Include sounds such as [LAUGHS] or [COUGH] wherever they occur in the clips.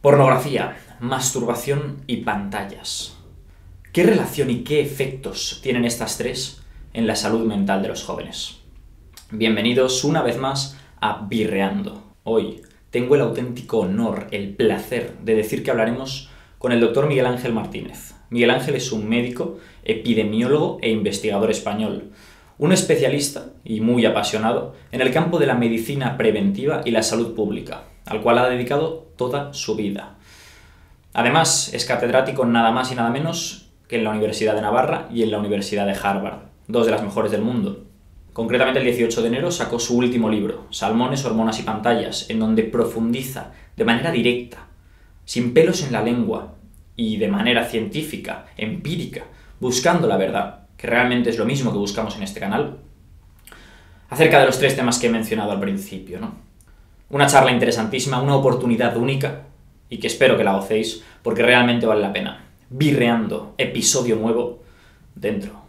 Pornografía, masturbación y pantallas. ¿Qué relación y qué efectos tienen estas tres en la salud mental de los jóvenes? Bienvenidos una vez más a Birreando. Hoy tengo el auténtico honor, el placer de decir que hablaremos con el doctor Miguel Ángel Martínez. Miguel Ángel es un médico, epidemiólogo e investigador español, un especialista y muy apasionado en el campo de la medicina preventiva y la salud pública, al cual ha dedicado toda su vida. Además, es catedrático nada más y nada menos que en la Universidad de Navarra y en la Universidad de Harvard, dos de las mejores del mundo. Concretamente el 18 de enero sacó su último libro, Salmones, Hormonas y Pantallas, en donde profundiza de manera directa, sin pelos en la lengua y de manera científica, empírica, buscando la verdad, que realmente es lo mismo que buscamos en este canal, acerca de los tres temas que he mencionado al principio, ¿no? Una charla interesantísima, una oportunidad única y que espero que la gocéis porque realmente vale la pena. Birreando, episodio nuevo dentro.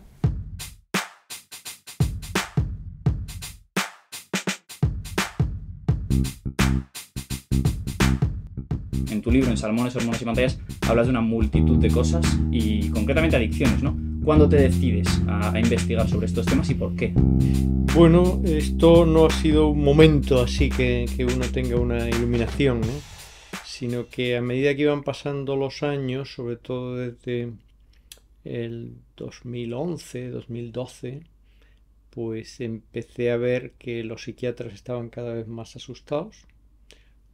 En tu libro, en Salmones, Hormonas y Pantallas, hablas de una multitud de cosas y concretamente adicciones, ¿no? ¿Cuándo te decides a, investigar sobre estos temas y por qué? Bueno, esto no ha sido un momento así que, uno tenga una iluminación, ¿eh? sino que a medida que iban pasando los años, sobre todo desde el 2011, 2012, pues empecé a ver que los psiquiatras estaban cada vez más asustados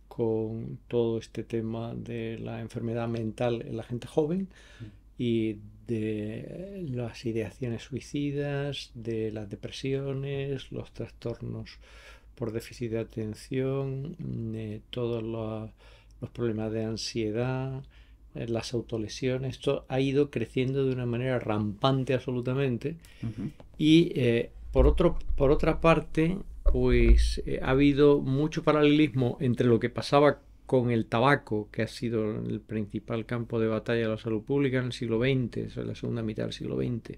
con todo este tema de la enfermedad mental en la gente joven y de las ideaciones suicidas, de las depresiones, los trastornos por déficit de atención, todos los, problemas de ansiedad, eh, las autolesiones. Esto ha ido creciendo de una manera rampante absolutamente. Y eh, por, otro, por otra parte, pues eh, ha habido mucho paralelismo entre lo que pasaba con el tabaco, que ha sido el principal campo de batalla de la salud pública en el siglo XX, en la segunda mitad del siglo XX,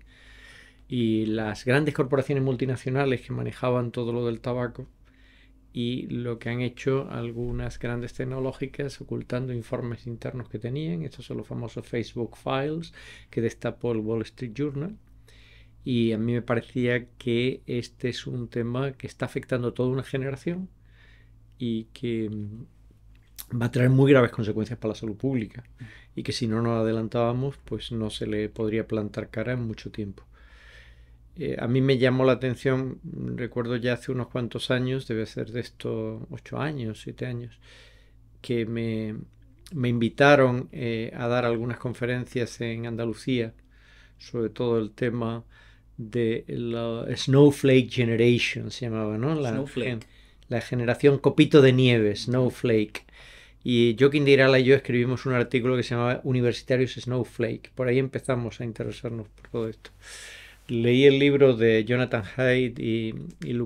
y las grandes corporaciones multinacionales que manejaban todo lo del tabaco, y lo que han hecho algunas grandes tecnológicas ocultando informes internos que tenían. Estos son los famosos Facebook Files que destapó el Wall Street Journal. Y a mí me parecía que este es un tema que está afectando a toda una generación y que va a traer muy graves consecuencias para la salud pública y que si no nos adelantábamos, pues no se le podría plantar cara en mucho tiempo. Eh, a mí me llamó la atención, recuerdo ya hace unos cuantos años, debe ser de estos ocho años, siete años, que me, me invitaron eh, a dar algunas conferencias en Andalucía, sobre todo el tema de la Snowflake Generation, se llamaba, ¿no? Snowflake la generación copito de nieve, Snowflake. Y Joaquín de y yo escribimos un artículo que se llamaba Universitarios Snowflake. Por ahí empezamos a interesarnos por todo esto. Leí el libro de Jonathan Haidt y, y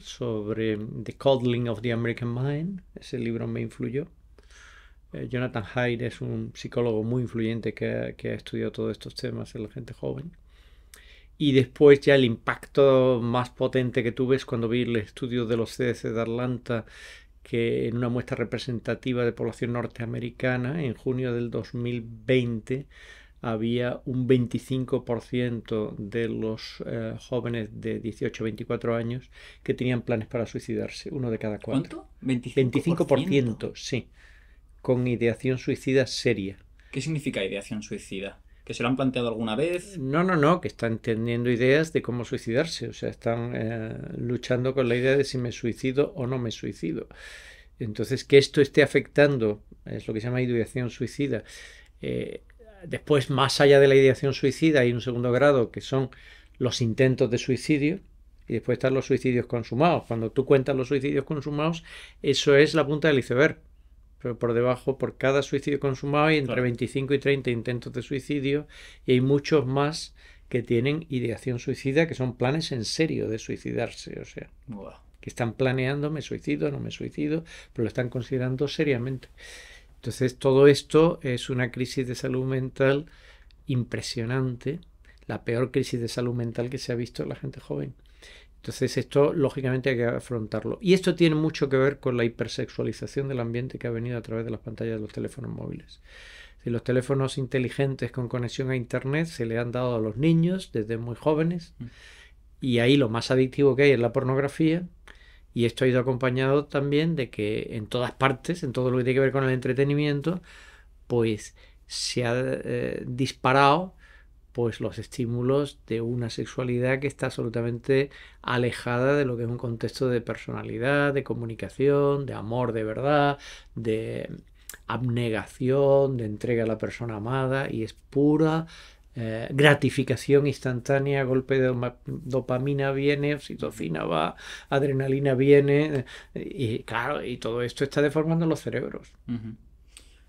sobre The Coddling of the American Mind. Ese libro me influyó. Eh, Jonathan Haidt es un psicólogo muy influyente que, que ha estudiado todos estos temas en la gente joven. Y después ya el impacto más potente que tuve es cuando vi el estudio de los CDC de Atlanta, que en una muestra representativa de población norteamericana, en junio del 2020, había un 25% de los eh, jóvenes de 18 a 24 años que tenían planes para suicidarse, uno de cada cuatro. ¿Cuánto? 25%. 25% sí, con ideación suicida seria. ¿Qué significa ideación suicida? que se lo han planteado alguna vez. No, no, no, que están teniendo ideas de cómo suicidarse, o sea, están eh, luchando con la idea de si me suicido o no me suicido. Entonces, que esto esté afectando, es lo que se llama ideación suicida. Eh, después, más allá de la ideación suicida, hay un segundo grado que son los intentos de suicidio, y después están los suicidios consumados. Cuando tú cuentas los suicidios consumados, eso es la punta del iceberg pero por debajo, por cada suicidio consumado hay entre 25 y 30 intentos de suicidio y hay muchos más que tienen ideación suicida, que son planes en serio de suicidarse, o sea, que están planeando, me suicido, no me suicido, pero lo están considerando seriamente. Entonces, todo esto es una crisis de salud mental impresionante, la peor crisis de salud mental que se ha visto en la gente joven. Entonces esto lógicamente hay que afrontarlo. Y esto tiene mucho que ver con la hipersexualización del ambiente que ha venido a través de las pantallas de los teléfonos móviles. Si los teléfonos inteligentes con conexión a Internet se le han dado a los niños desde muy jóvenes mm. y ahí lo más adictivo que hay es la pornografía. Y esto ha ido acompañado también de que en todas partes, en todo lo que tiene que ver con el entretenimiento, pues se ha eh, disparado pues los estímulos de una sexualidad que está absolutamente alejada de lo que es un contexto de personalidad, de comunicación, de amor de verdad, de abnegación, de entrega a la persona amada y es pura eh, gratificación instantánea, golpe de dopamina viene, oxitocina va, adrenalina viene eh, y claro, y todo esto está deformando los cerebros.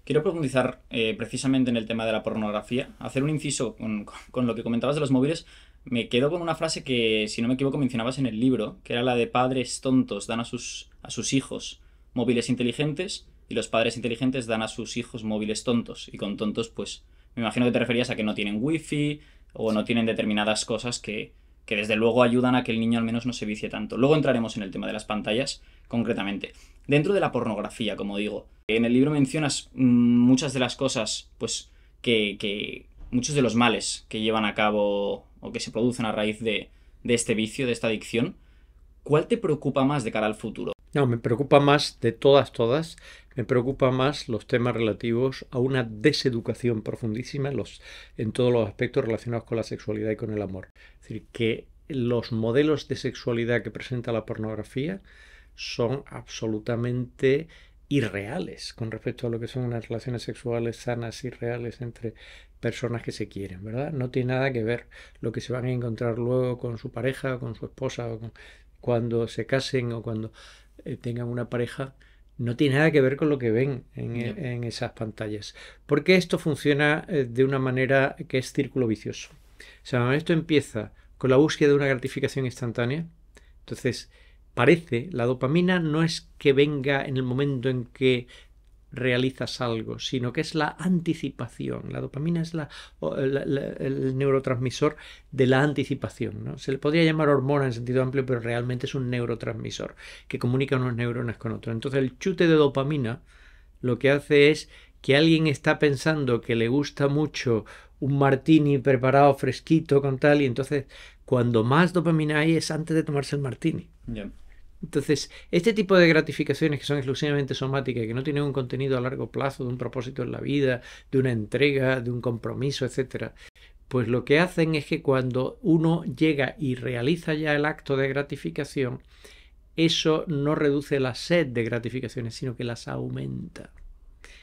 Quiero profundizar eh, precisamente en el tema de la pornografía. Hacer un inciso con, lo que comentabas de los móviles. Me quedo con una frase que, si no me equivoco, mencionabas en el libro, que era la de padres tontos dan a sus, a sus hijos móviles inteligentes y los padres inteligentes dan a sus hijos móviles tontos. Y con tontos, pues, me imagino que te referías a que no tienen wifi o no tienen determinadas cosas que, que desde luego ayudan a que el niño al menos no se vicie tanto. Luego entraremos en el tema de las pantallas concretamente. Dentro de la pornografía, como digo. En el libro mencionas mm, muchas de las cosas, pues, que, muchos de los males que llevan a cabo o que se producen a raíz de, este vicio, de esta adicción. ¿Cuál te preocupa más de cara al futuro? No, me preocupa más de todas, todas, me preocupa más los temas relativos a una deseducación profundísima en, en todos los aspectos relacionados con la sexualidad y con el amor. Es decir, que los modelos de sexualidad que presenta la pornografía son ¿Mm? absolutamente irreales con respecto a lo que son unas relaciones sexuales sanas y reales entre personas que se quieren, ¿verdad? No tiene nada que ver lo que se van a encontrar luego con su pareja, o con su esposa, o cuando se casen o cuando eh, tengan una pareja, no tiene nada que ver con lo que ven en, e, esas pantallas. Porque esto funciona eh, de una manera que es círculo vicioso. O sea, esto empieza con la búsqueda de una gratificación instantánea, entonces parece, la dopamina no es que venga en el momento en que realizas algo, sino que es la anticipación. La dopamina es la, el neurotransmisor de la anticipación. ¿no? Se le podría llamar hormona en sentido amplio, pero realmente es un neurotransmisor que comunica unos neuronas con otros. Entonces el chute de dopamina lo que hace es que alguien está pensando que le gusta mucho un martini preparado fresquito con tal, y entonces cuando más dopamina hay es antes de tomarse el martini. Entonces, este tipo de gratificaciones que son exclusivamente somáticas, que no tienen un contenido a largo plazo, de un propósito en la vida, de una entrega, de un compromiso, etcétera, pues lo que hacen es que cuando uno llega y realiza ya el acto de gratificación, eso no reduce la sed de gratificaciones, sino que las aumenta.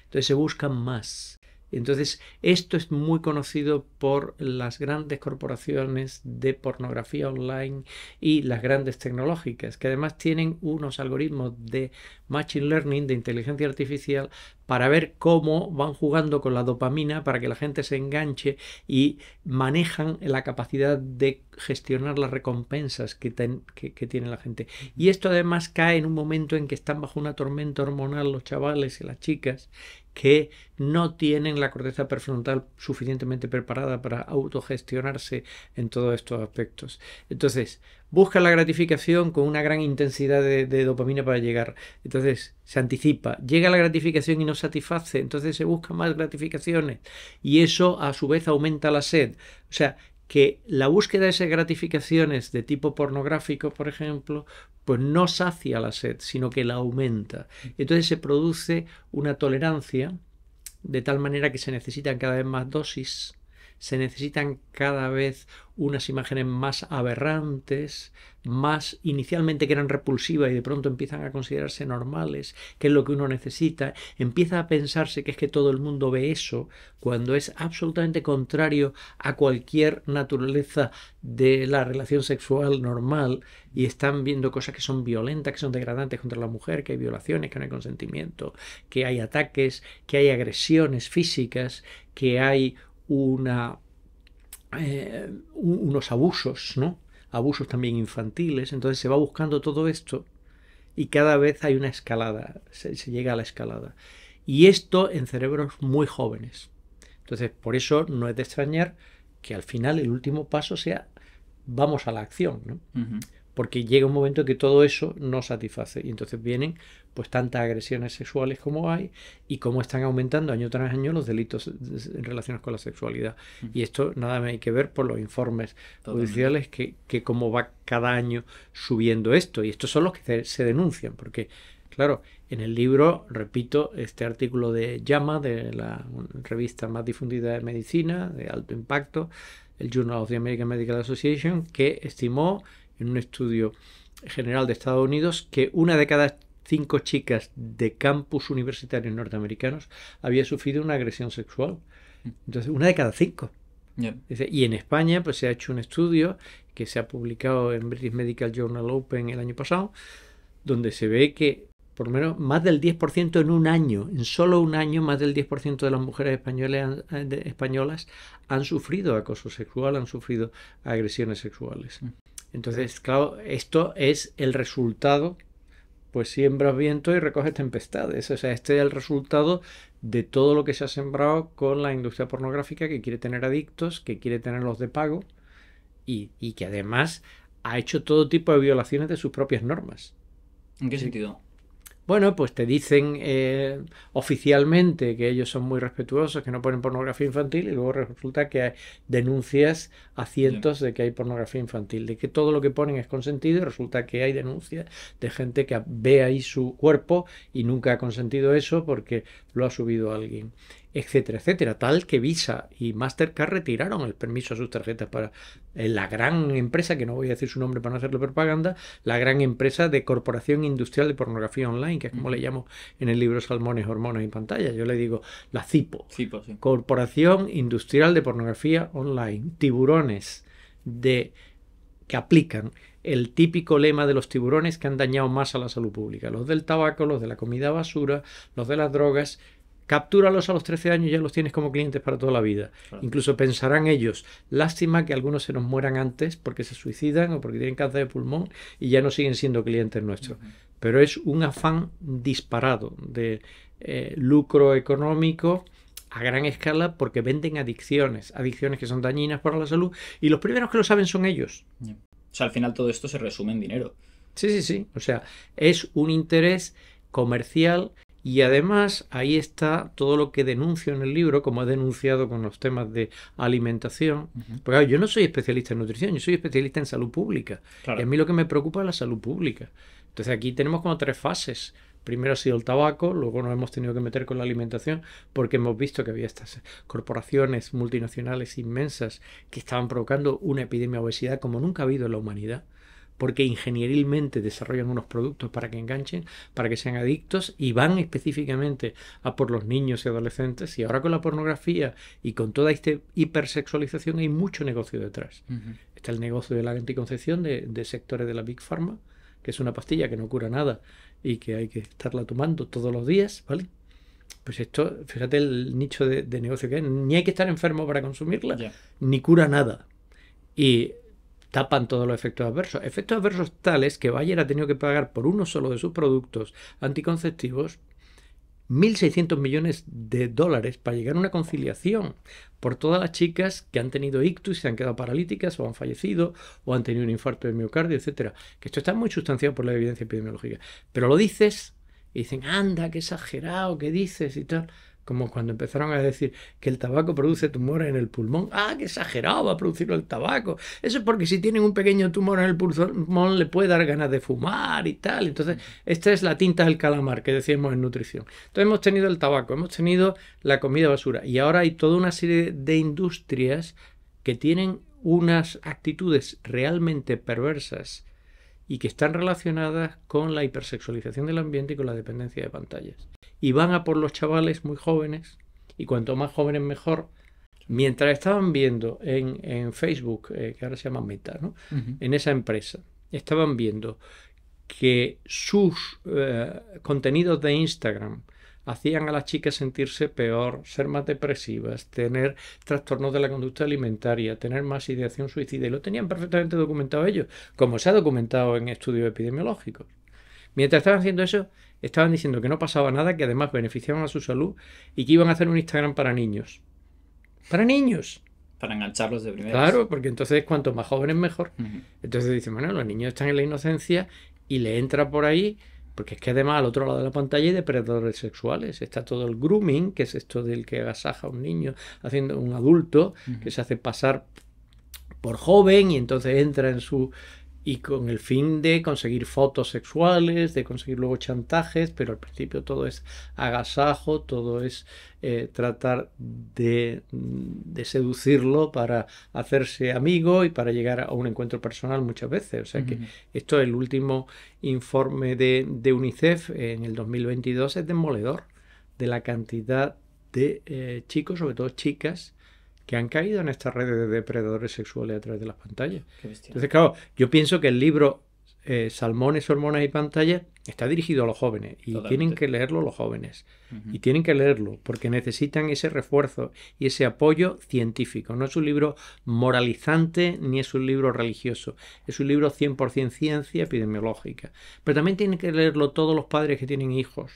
Entonces se buscan más. Entonces, esto es muy conocido por las grandes corporaciones de pornografía online y las grandes tecnológicas, que además tienen unos algoritmos de machine learning, de inteligencia artificial, para ver cómo van jugando con la dopamina para que la gente se enganche y manejan la capacidad de gestionar las recompensas que, tiene la gente. Y esto además cae en un momento en que están bajo una tormenta hormonal los chavales y las chicas que no tienen la corteza prefrontal suficientemente preparada para autogestionarse en todos estos aspectos. Entonces, busca la gratificación con una gran intensidad de, dopamina para llegar. Entonces, se anticipa, llega la gratificación y no satisface, entonces se buscan más gratificaciones y eso a su vez aumenta la sed. O sea, que la búsqueda de esas gratificaciones de tipo pornográfico, por ejemplo, pues no sacia la sed, sino que la aumenta. Entonces se produce una tolerancia de tal manera que se necesitan cada vez más dosis se necesitan cada vez unas imágenes más aberrantes, más inicialmente que eran repulsivas y de pronto empiezan a considerarse normales, que es lo que uno necesita, empieza a pensarse que es que todo el mundo ve eso, cuando es absolutamente contrario a cualquier naturaleza de la relación sexual normal y están viendo cosas que son violentas, que son degradantes contra la mujer, que hay violaciones, que no hay consentimiento, que hay ataques, que hay agresiones físicas, que hay eh, unos abusos, ¿no? abusos también infantiles, entonces se va buscando todo esto y cada vez hay una escalada, se, llega a la escalada. Y esto en cerebros muy jóvenes. Entonces, por eso no es de extrañar que al final el último paso sea vamos a la acción. ¿no? porque llega un momento que todo eso no satisface y entonces vienen pues tantas agresiones sexuales como hay y cómo están aumentando año tras año los delitos en relación con la sexualidad. Y esto nada más hay que ver por los informes judiciales que, cómo va cada año subiendo esto y estos son los que se, se denuncian porque claro, en el libro, repito, este artículo de Llama, de la revista más difundida de medicina, de alto impacto, el Journal of the American Medical Association, que estimó en un estudio general de Estados Unidos que una de cada cinco chicas de campus universitarios norteamericanos había sufrido una agresión sexual. Entonces, una de cada cinco. Y en España, pues se ha hecho un estudio que se ha publicado en British Medical Journal Open el año pasado, donde se ve que por lo menos más del 10% en un año, en solo un año, más del 10% de las mujeres españoles, eh, españolas han sufrido acoso sexual, han sufrido agresiones sexuales. Mm. Entonces, claro, esto es el resultado, pues siembras viento y recoges tempestades. O sea, este es el resultado de todo lo que se ha sembrado con la industria pornográfica que quiere tener adictos, que quiere tenerlos de pago y, que además ha hecho todo tipo de violaciones de sus propias normas. ¿En qué sentido? Bueno, pues te dicen eh, oficialmente que ellos son muy respetuosos, que no ponen pornografía infantil y luego resulta que hay denuncias a cientos de que hay pornografía infantil, de que todo lo que ponen es consentido y resulta que hay denuncias de gente que ve ahí su cuerpo y nunca ha consentido eso porque lo ha subido alguien etcétera, etcétera. Tal que Visa y Mastercard retiraron el permiso a sus tarjetas para eh, la gran empresa, que no voy a decir su nombre para no hacerle propaganda, la gran empresa de Corporación Industrial de Pornografía Online, que es como le llamo en el libro Salmones, Hormonas y pantallas Yo le digo la CIPO. Corporación Industrial de Pornografía Online. Tiburones de que aplican el típico lema de los tiburones que han dañado más a la salud pública, los del tabaco, los de la comida basura, los de las drogas, Captúralos a los 13 años y ya los tienes como clientes para toda la vida. Incluso pensarán ellos, lástima que algunos se nos mueran antes porque se suicidan o porque tienen cáncer de pulmón y ya no siguen siendo clientes nuestros. Pero es un afán disparado de eh, lucro económico a gran escala porque venden adicciones, adicciones que son dañinas para la salud y los primeros que lo saben son ellos. O sea, al final todo esto se resume en dinero. Sí, sí, sí. O sea, es un interés comercial y además ahí está todo lo que denuncio en el libro, como he denunciado con los temas de alimentación. Porque yo no soy especialista en nutrición, yo soy especialista en salud pública. a mí lo que me preocupa es la salud pública. Entonces aquí tenemos como tres fases. Primero ha sido el tabaco, luego nos hemos tenido que meter con la alimentación porque hemos visto que había estas corporaciones multinacionales inmensas que estaban provocando una epidemia de obesidad como nunca ha habido en la humanidad porque ingenierilmente desarrollan unos productos para que enganchen, para que sean adictos y van específicamente a por los niños y adolescentes. Y ahora con la pornografía y con toda esta hipersexualización hay mucho negocio detrás. Está el negocio de la anticoncepción de, sectores de la Big Pharma, que es una pastilla que no cura nada y que hay que estarla tomando todos los días, ¿vale? Pues esto, fíjate el nicho de, negocio que es. Ni hay que estar enfermo para consumirla, ni cura nada. Y tapan todos los efectos adversos. Efectos adversos tales que Bayer ha tenido que pagar por uno solo de sus productos anticonceptivos 1.600 millones de dólares para llegar a una conciliación por todas las chicas que han tenido ictus y se han quedado paralíticas o han fallecido o han tenido un infarto de miocardio, etcétera. Que esto está muy sustanciado por la evidencia epidemiológica. Pero lo dices y dicen, anda, qué exagerado, qué dices y tal como cuando empezaron a decir que el tabaco produce tumores en el pulmón. ¡Ah, qué exagerado va a producirlo el tabaco! Eso es porque si tienen un pequeño tumor en el pulmón le puede dar ganas de fumar y tal. Entonces, esta es la tinta del calamar que decíamos en nutrición. Entonces hemos tenido el tabaco, hemos tenido la comida basura y ahora hay toda una serie de industrias que tienen unas actitudes realmente perversas y que están relacionadas con la hipersexualización del ambiente y con la dependencia de pantallas y van a por los chavales muy jóvenes, y cuanto más jóvenes mejor. Mientras estaban viendo en, Facebook, eh, que ahora se llama Meta, ¿no? en esa empresa, estaban viendo que sus eh, contenidos de Instagram hacían a las chicas sentirse peor, ser más depresivas, tener trastornos de la conducta alimentaria, tener más ideación suicida, y lo tenían perfectamente documentado ellos, como se ha documentado en estudios epidemiológicos. Mientras estaban haciendo eso, Estaban diciendo que no pasaba nada, que además beneficiaban a su salud y que iban a hacer un Instagram para niños. Para niños. Para engancharlos de primera. Claro, porque entonces cuanto más jóvenes mejor. Entonces dicen, bueno, los niños están en la inocencia y le entra por ahí, porque es que además al otro lado de la pantalla hay depredadores sexuales. Está todo el grooming, que es esto del que agasaja a un niño haciendo un adulto, que se hace pasar por joven y entonces entra en su y con el fin de conseguir fotos sexuales, de conseguir luego chantajes, pero al principio todo es agasajo, todo es eh, tratar de, seducirlo para hacerse amigo y para llegar a un encuentro personal muchas veces. O sea que esto, el último informe de, de, UNICEF en el 2022 es demoledor de la cantidad de eh, chicos, sobre todo chicas, que han caído en estas redes de depredadores sexuales a través de las pantallas. Entonces, claro, yo pienso que el libro eh, Salmones, Hormonas y Pantallas está dirigido a los jóvenes y tienen que leerlo los jóvenes. Y tienen que leerlo porque necesitan ese refuerzo y ese apoyo científico. No es un libro moralizante ni es un libro religioso. Es un libro 100% ciencia epidemiológica. Pero también tienen que leerlo todos los padres que tienen hijos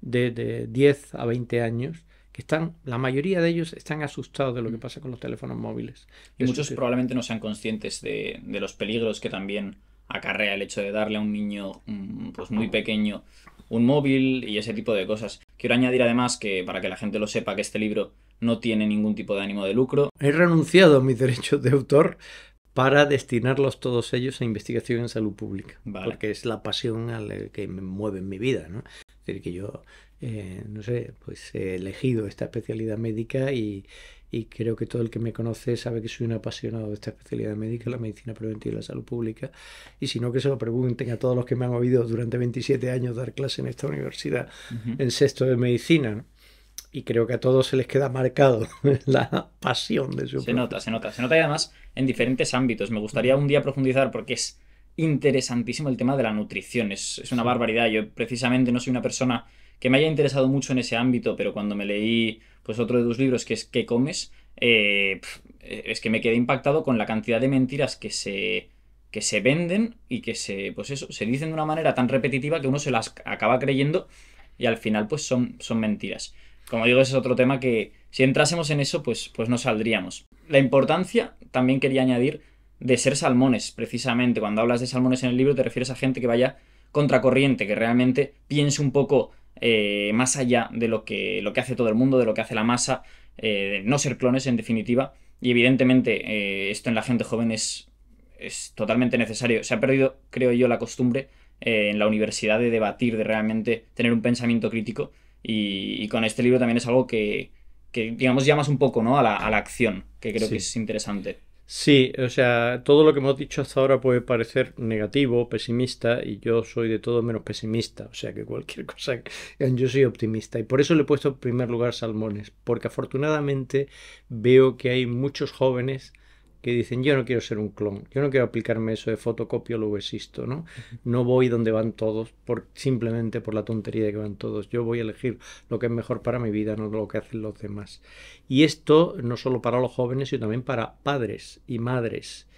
de, de 10 a 20 años están, la mayoría de ellos están asustados de lo que mm. pasa con los teléfonos móviles. Y muchos probablemente no sean conscientes de, los peligros que también acarrea el hecho de darle a un niño mm, pues muy pequeño un móvil y ese tipo de cosas. Quiero añadir además que para que la gente lo sepa que este libro no tiene ningún tipo de ánimo de lucro. He renunciado a mis derechos de autor para destinarlos todos ellos a investigación en salud pública, porque es la pasión que me mueve en mi vida, ¿no? Es decir, que yo eh, no sé, pues he elegido esta especialidad médica y, creo que todo el que me conoce sabe que soy un apasionado de esta especialidad médica, la medicina preventiva y la salud pública, y si no que se lo pregunten a todos los que me han oído durante 27 años dar clase en esta universidad en sexto de medicina, y creo que a todos se les queda marcado [LAUGHS] la pasión de su. Se nota, se nota, se nota además en diferentes ámbitos. Me gustaría un día profundizar porque es interesantísimo el tema de la nutrición. Es, es una barbaridad. Yo precisamente no soy una persona que me haya interesado mucho en ese ámbito, pero cuando me leí pues otro de tus libros que es ¿Qué comes? Eh, eh, es que me quedé impactado con la cantidad de mentiras que se que se venden y que se pues eso se dicen de una manera tan repetitiva que uno se las acaba creyendo y al final pues son, son mentiras. Como digo, ese es otro tema que si entrásemos en eso pues pues no saldríamos. La importancia también quería añadir de ser salmones, precisamente. Cuando hablas de salmones en el libro te refieres a gente que vaya contracorriente, que realmente piense un poco eh, más allá de lo que, lo que hace todo el mundo, de lo que hace la masa, eh, de no ser clones en definitiva. Y evidentemente eh, esto en la gente joven es, es, totalmente necesario. Se ha perdido, creo yo, la costumbre en la universidad de debatir, de realmente tener un pensamiento crítico. Y, con este libro también es algo que, digamos, llamas un poco ¿no? a, la, a la acción, que creo que es interesante. Sí, o sea, todo lo que hemos dicho hasta ahora puede parecer negativo, pesimista, y yo soy de todo menos pesimista, o sea que cualquier [LAUGHS] cosa, yo soy optimista, y por eso le he puesto en primer lugar salmones, porque afortunadamente veo que hay muchos jóvenes que dicen, yo no quiero ser un clon, yo no quiero aplicarme eso de fotocopio, lo existo, ¿no? No voy donde van todos por, simplemente por la tontería de que van todos. Yo voy a elegir lo que es mejor para mi vida, no lo que hacen los demás. Y esto no solo para los jóvenes, sino también para padres y madres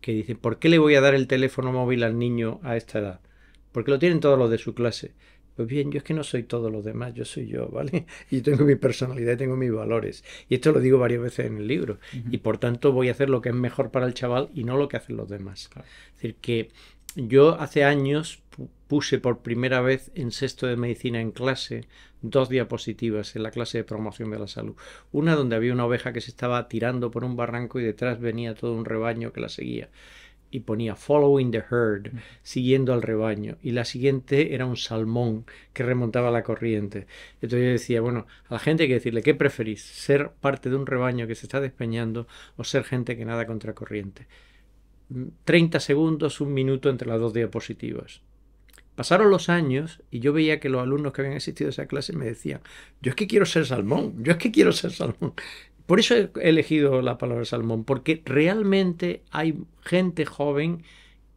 que dicen, ¿por qué le voy a dar el teléfono móvil al niño a esta edad? Porque lo tienen todos los de su clase. Pues bien, yo es que no soy todos los demás, yo soy yo, ¿vale? [LAUGHS] Y tengo mi personalidad y tengo mis valores. Y esto lo digo varias veces en el libro. Y por tanto voy a hacer lo que es mejor para el chaval y no lo que hacen los demás. Es decir, que yo hace años puse por primera vez en sexto de medicina en clase dos diapositivas en la clase de promoción de la salud. Una donde había una oveja que se estaba tirando por un barranco y detrás venía todo un rebaño que la seguía y ponía following the herd, mm. siguiendo al rebaño. Y la siguiente era un salmón que remontaba la corriente. Entonces yo decía, bueno, a la gente hay que decirle, ¿qué preferís? ¿Ser parte de un rebaño que se está despeñando o ser gente que nada contra corriente? 30 mm, segundos, un minuto entre las dos diapositivas. Pasaron los años y yo veía que los alumnos que habían asistido a esa clase me decían, yo es que quiero ser salmón, yo es que quiero ser salmón. Por eso he elegido la palabra salmón, porque realmente hay gente joven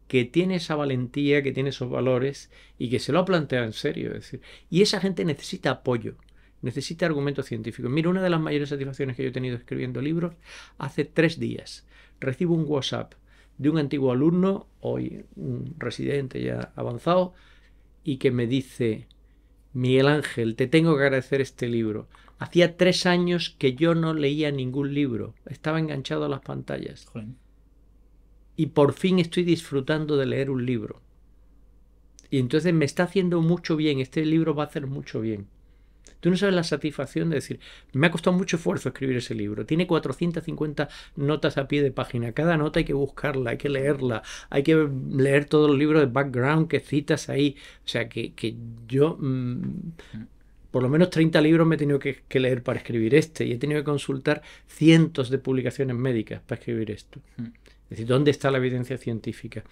que tiene esa valentía, que tiene esos valores y que se lo ha planteado en serio. Es decir, y esa gente necesita apoyo, necesita argumentos científicos. Mira, una de las mayores satisfacciones que yo he tenido escribiendo libros, hace tres días recibo un WhatsApp de un antiguo alumno, hoy un residente ya avanzado, y que me dice, Miguel Ángel, te tengo que agradecer este libro. Hacía tres años que yo no leía ningún libro. Estaba enganchado a las pantallas. Y por fin estoy disfrutando de leer un libro. Y entonces me está haciendo mucho bien. Este libro va a hacer mucho bien. Tú no sabes la satisfacción de decir, me ha costado mucho esfuerzo escribir ese libro. Tiene 450 notas a pie de página. Cada nota hay que buscarla, hay que leerla, hay que leer todos los libros de background que citas ahí. O sea, que, yo... Mm, por lo menos 30 libros me he tenido que, leer para escribir este y he tenido que consultar cientos de publicaciones médicas para escribir esto. Hmm. Es decir, ¿dónde está la evidencia científica?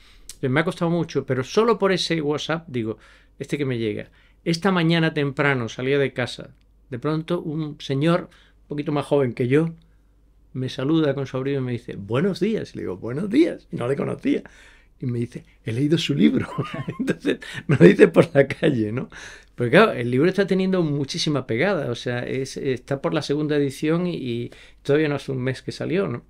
me ha costado mucho, pero solo por ese WhatsApp, digo, este que me llega, esta mañana temprano salía de casa. De pronto un señor, un poquito más joven que yo, me saluda con su abrigo y me dice, buenos días. le digo, buenos días. Y no le conocía. Y me dice, he leído su libro. [LAUGHS] Entonces me lo dice por la calle, ¿no? Porque claro, el libro está teniendo muchísima pegada. O sea, está por la segunda edición y, todavía no hace un mes que salió, ¿no?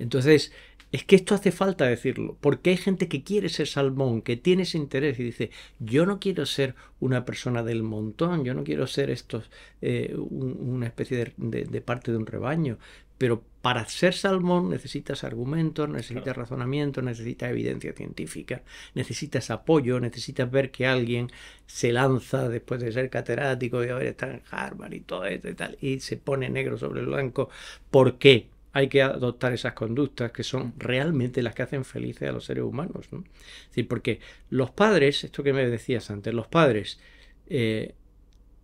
Entonces, es que esto hace falta decirlo, porque hay gente que quiere ser salmón, que tiene ese interés y dice, yo no quiero ser una persona del montón, yo no quiero ser estos, eh, una especie de, parte de un rebaño, pero para ser salmón necesitas argumentos, necesitas razonamiento, necesitas evidencia científica, necesitas apoyo, necesitas ver que alguien se lanza después de ser catedrático y haber está en Harvard y todo esto y tal, y se pone negro sobre el blanco. ¿Por qué? hay que adoptar esas conductas que son realmente las que hacen felices a los seres humanos. ¿no? Es decir, porque los padres, esto que me decías antes, los padres eh,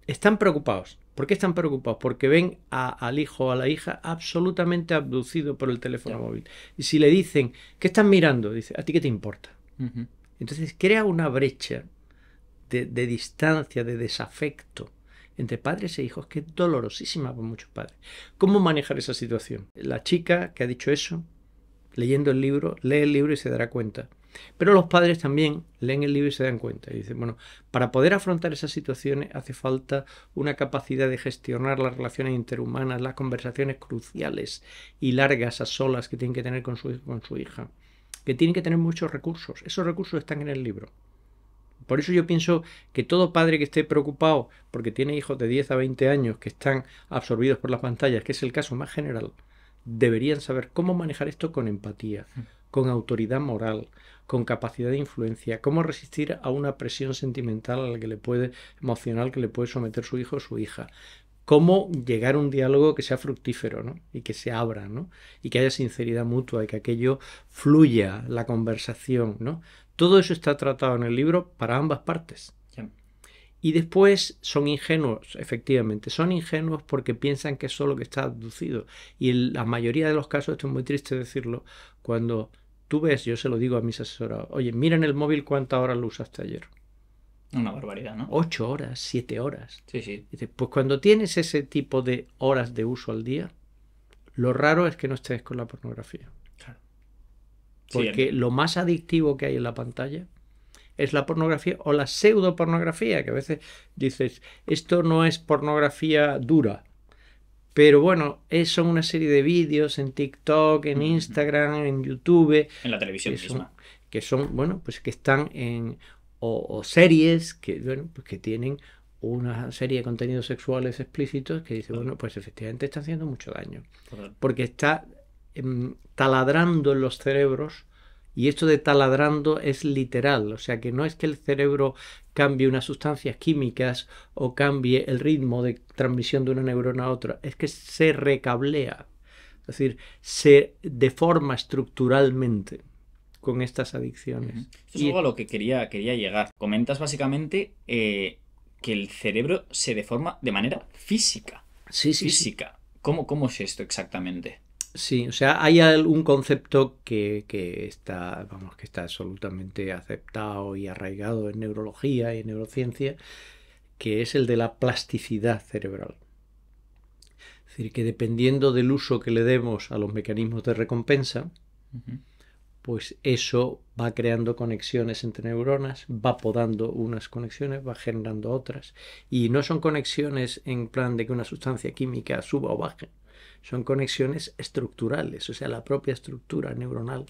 están preocupados. ¿Por qué están preocupados? Porque ven al hijo o a la hija absolutamente abducido por el teléfono móvil. Y si le dicen, ¿qué estás mirando? Dice, ¿a ti qué te importa? Entonces crea una brecha de distancia, de desafecto entre padres e hijos, que es dolorosísima para muchos padres. ¿Cómo manejar esa situación? La chica que ha dicho eso, leyendo el libro, lee el libro y se dará cuenta. Pero los padres también leen el libro y se dan cuenta. Y dicen, bueno, para poder afrontar esas situaciones hace falta una capacidad de gestionar las relaciones interhumanas, las conversaciones cruciales y largas a solas que tienen que tener con su, con su hija. Que tienen que tener muchos recursos. Esos recursos están en el libro. Por eso yo pienso que todo padre que esté preocupado porque tiene hijos de 10 a 20 años que están absorbidos por las pantallas, que es el caso más general, deberían saber cómo manejar esto con empatía, mm. con autoridad moral, con capacidad de influencia, cómo resistir a una presión sentimental a la que le puede, emocional que le puede someter su hijo o su hija, cómo llegar a un diálogo que sea fructífero ¿no? y que se abra ¿no? y que haya sinceridad mutua y que aquello fluya la conversación. ¿no? Todo eso está tratado en el libro para ambas partes. Y después son ingenuos, efectivamente, son ingenuos porque piensan que es solo que está aducido. Y en la mayoría de los casos, esto es muy triste decirlo, cuando tú ves, yo se lo digo a mis asesorados, oye, mira en el móvil cuántas horas lo usaste ayer. Una barbaridad, ¿no? Ocho horas, siete horas. Sí, sí. pues cuando tienes ese tipo de horas de uso al día, lo raro es que no estés con la pornografía. Porque lo más adictivo que hay en la pantalla es la pornografía o la pseudo pornografía, que a veces dices, esto no es pornografía dura. Pero bueno, son una serie de vídeos en TikTok, en Instagram, en YouTube. En la televisión que son, misma. Que son, bueno, pues que están en. O, o series que, bueno, pues que tienen una serie de contenidos sexuales explícitos que dice, bueno, pues efectivamente está haciendo mucho daño. Porque está Em, taladrando en los cerebros, y esto de taladrando es literal, o sea que no es que el cerebro cambie unas sustancias químicas o cambie el ritmo de transmisión de una neurona a otra, es que se recablea, es decir, se deforma estructuralmente con estas adicciones. es algo a lo que quería, quería llegar. Comentas básicamente eh, que el cerebro se deforma de manera física. Sí, Física. ¿Cómo, ¿Cómo es esto exactamente? Sí, o sea, hay un concepto que, está, vamos, que está absolutamente aceptado y arraigado en neurología y en neurociencia, que es el de la plasticidad cerebral. Es decir, que dependiendo del uso que le demos a los mecanismos de recompensa, pues eso va creando conexiones entre neuronas, va podando unas conexiones, va generando otras. Y no son conexiones en plan de que una sustancia química suba o baje, son conexiones estructurales, o sea, la propia estructura neuronal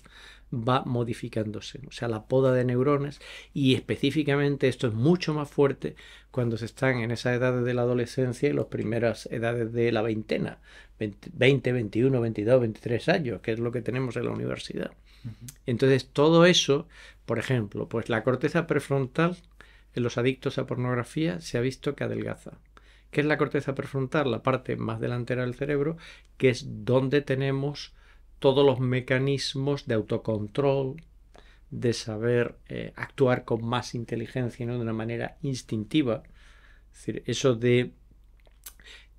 va modificándose, o sea, la poda de neuronas y específicamente esto es mucho más fuerte cuando se están en esas edades de la adolescencia y las primeras edades de la veintena, 20, 21, 22, 23 años, que es lo que tenemos en la universidad. Entonces, todo eso, por ejemplo, pues la corteza prefrontal en los adictos a pornografía se ha visto que adelgaza que es la corteza prefrontal, la parte más delantera del cerebro, que es donde tenemos todos los mecanismos de autocontrol, de saber eh, actuar con más inteligencia, no de una manera instintiva. Es decir, eso de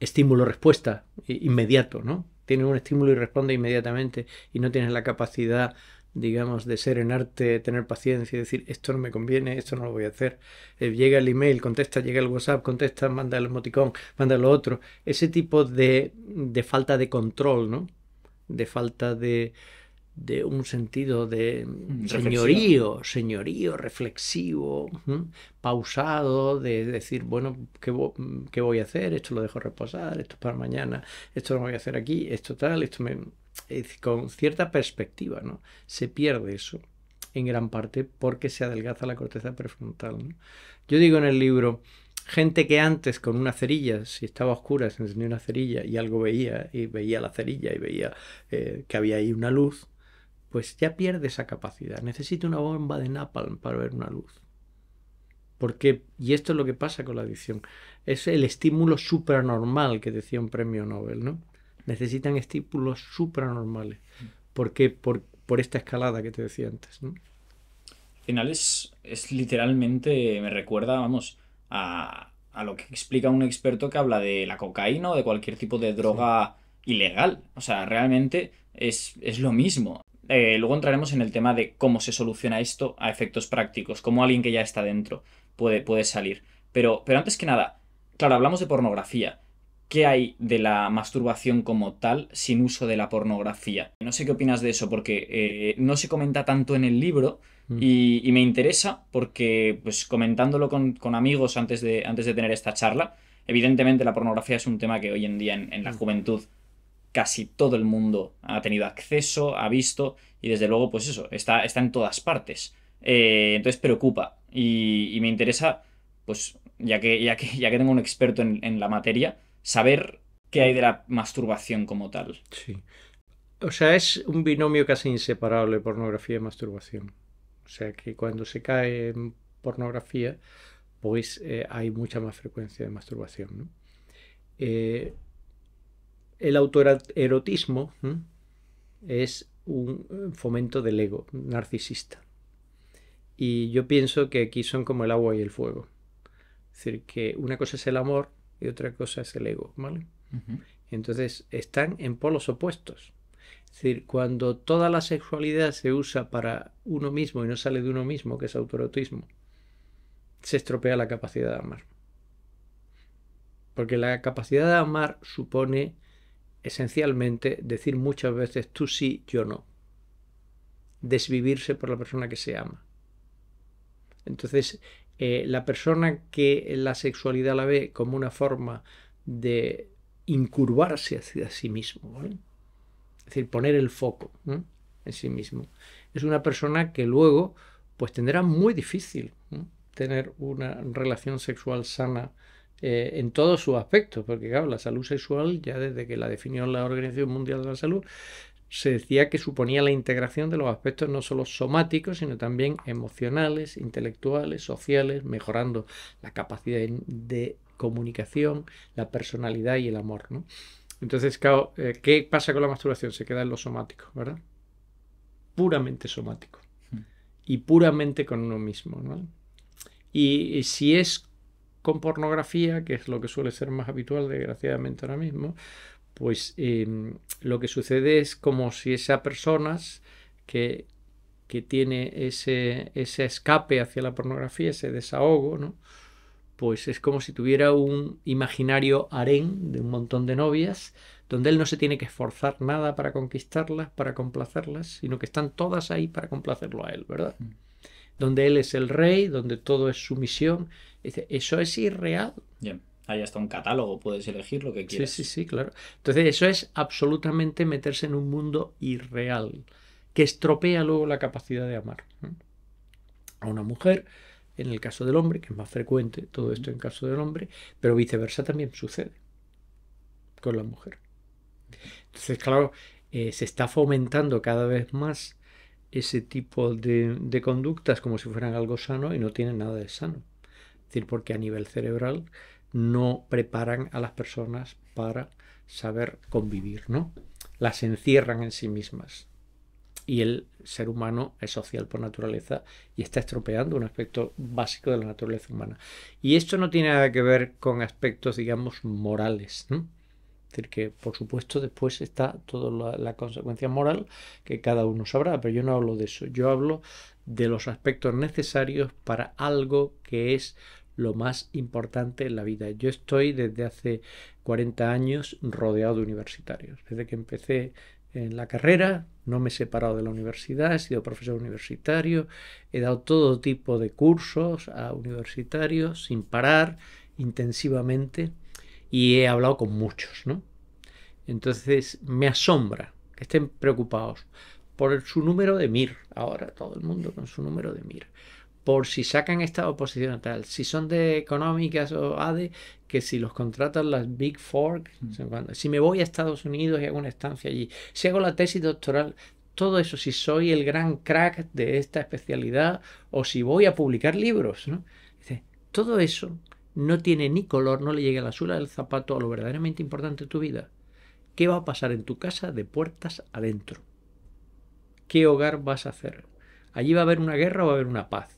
estímulo-respuesta inmediato, ¿no? Tienes un estímulo y responde inmediatamente y no tienes la capacidad digamos, de ser en arte, tener paciencia y decir, esto no me conviene, esto no lo voy a hacer. Eh, llega el email, contesta, llega el WhatsApp, contesta, manda el emoticón, manda lo otro. Ese tipo de, de falta de control, ¿no? De falta de, de un sentido de mm, señorío, señorío reflexivo, pausado, de decir, bueno, ¿qué, ¿qué, voy a hacer? Esto lo dejo reposar, esto es para mañana, esto lo voy a hacer aquí, esto tal, esto me con cierta perspectiva, ¿no? Se pierde eso en gran parte porque se adelgaza la corteza prefrontal. Yo digo en el libro, gente que antes con una cerilla, si estaba oscura, se encendía una cerilla y algo veía, y veía la cerilla y veía eh, que había ahí una luz, pues ya pierde esa capacidad. Necesita una bomba de napalm para ver una luz. Porque, y esto es lo que pasa con la adicción, es el estímulo supranormal que decía un premio Nobel, ¿no? necesitan estípulos supranormales. ¿Por qué? Por, por esta escalada que te decía antes. ¿no? Finales es literalmente, me recuerda, vamos, a, lo que explica un experto que habla de la cocaína o de cualquier tipo de droga ilegal. O sea, realmente es, lo mismo. Eh, luego entraremos en el tema de cómo se soluciona esto a efectos prácticos, cómo alguien que ya está dentro puede, puede salir. Pero, pero antes que nada, claro, hablamos de pornografía. ¿Qué hay de la masturbación como tal sin uso de la pornografía? No sé qué opinas de eso, porque eh, no se comenta tanto en el libro mm. y, me interesa porque, pues, comentándolo con, amigos antes de, antes de tener esta charla, evidentemente la pornografía es un tema que hoy en día en, la mm. juventud casi todo el mundo ha tenido acceso, ha visto y desde luego, pues eso, está, está en todas partes. Eh, entonces preocupa y, me interesa, pues, ya que, ya que, ya que tengo un experto en la materia, saber qué hay de la masturbación como tal. Sí. O sea, es un binomio casi inseparable pornografía y masturbación. O sea, que cuando se cae en pornografía, pues eh, hay mucha más frecuencia de masturbación. Eh, el autoerotismo es un fomento del ego narcisista. Y yo pienso que aquí son como el agua y el fuego. Es decir, que una cosa es el amor y otra cosa es el ego, ¿vale? Entonces están en polos opuestos. Es decir, cuando toda la sexualidad se usa para uno mismo y no sale de uno mismo, que es autorotismo, se estropea la capacidad de amar. Porque la capacidad de amar supone esencialmente decir muchas veces tú sí, yo no. Desvivirse por la persona que se ama. Entonces, eh, la persona que la sexualidad la ve como una forma de incurvarse hacia sí mismo, es decir, poner el foco en sí mismo, es una persona que luego pues tendrá muy difícil tener una relación sexual sana eh, en todos sus aspectos, porque claro, la salud sexual, ya desde que la definió la Organización Mundial de la Salud, se decía que suponía la integración de los aspectos no solo somáticos, sino también emocionales, intelectuales, sociales, mejorando la capacidad de comunicación, la personalidad y el amor. Entonces, eh, ¿qué pasa con la masturbación? Se queda en lo somático, ¿verdad? Puramente somático hmm. y puramente con uno mismo. y si es con pornografía, que es lo que suele ser más habitual desgraciadamente ahora mismo, pues em, lo que sucede es como si esa persona que, tiene ese, escape hacia la pornografía, ese desahogo, pues es como si tuviera un imaginario harén de un montón de novias, donde él no se tiene que esforzar nada para conquistarlas, para complacerlas, sino que están todas ahí para complacerlo a él, ¿verdad? Mm. Donde él es el rey, donde todo es su misión. Eso es irreal. Ahí hasta un catálogo, puedes elegir lo que quieras. Sí, sí, sí, claro. Entonces eso es absolutamente meterse en un mundo irreal, que estropea luego la capacidad de amar. A una mujer, en el caso del hombre, que es más frecuente todo esto en el caso del hombre, pero viceversa también sucede con la mujer. Entonces, claro, eh, se está fomentando cada vez más ese tipo de, de conductas como si fueran algo sano y no tienen nada de sano. Es decir, porque a nivel cerebral no preparan a las personas para saber convivir, ¿no? Las encierran en sí mismas. Y el ser humano es social por naturaleza y está estropeando un aspecto básico de la naturaleza humana. Y esto no tiene nada que ver con aspectos, digamos, morales. ¿no? Es decir, que por supuesto después está toda la, la consecuencia moral que cada uno sabrá, pero yo no hablo de eso. Yo hablo de los aspectos necesarios para algo que es lo más importante en la vida. Yo estoy desde hace 40 años rodeado de universitarios. Desde que empecé en la carrera, no me he separado de la universidad, he sido profesor universitario, he dado todo tipo de cursos a universitarios sin parar, intensivamente, y he hablado con muchos, ¿no? Entonces me asombra que estén preocupados por su número de MIR. Ahora todo el mundo con su número de MIR por si sacan esta oposición a tal, si son de económicas o ADE, que si los contratan las Big Four, mm. si me voy a Estados Unidos y hago una estancia allí, si hago la tesis doctoral, todo eso, si soy el gran crack de esta especialidad o si voy a publicar libros, ¿no? todo eso no tiene ni color, no le llega la suela del zapato a lo verdaderamente importante de tu vida. ¿Qué va a pasar en tu casa de puertas adentro? ¿Qué hogar vas a hacer? ¿Allí va a haber una guerra o va a haber una paz?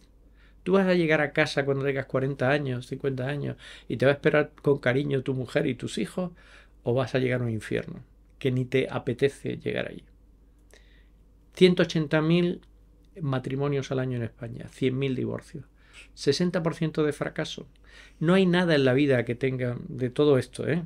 Tú vas a llegar a casa cuando tengas 40 años, 50 años, y te va a esperar con cariño tu mujer y tus hijos, o vas a llegar a un infierno, que ni te apetece llegar allí. 180.000 matrimonios al año en España, 100.000 divorcios, 60% de fracaso. No hay nada en la vida que tenga de todo esto, ¿eh?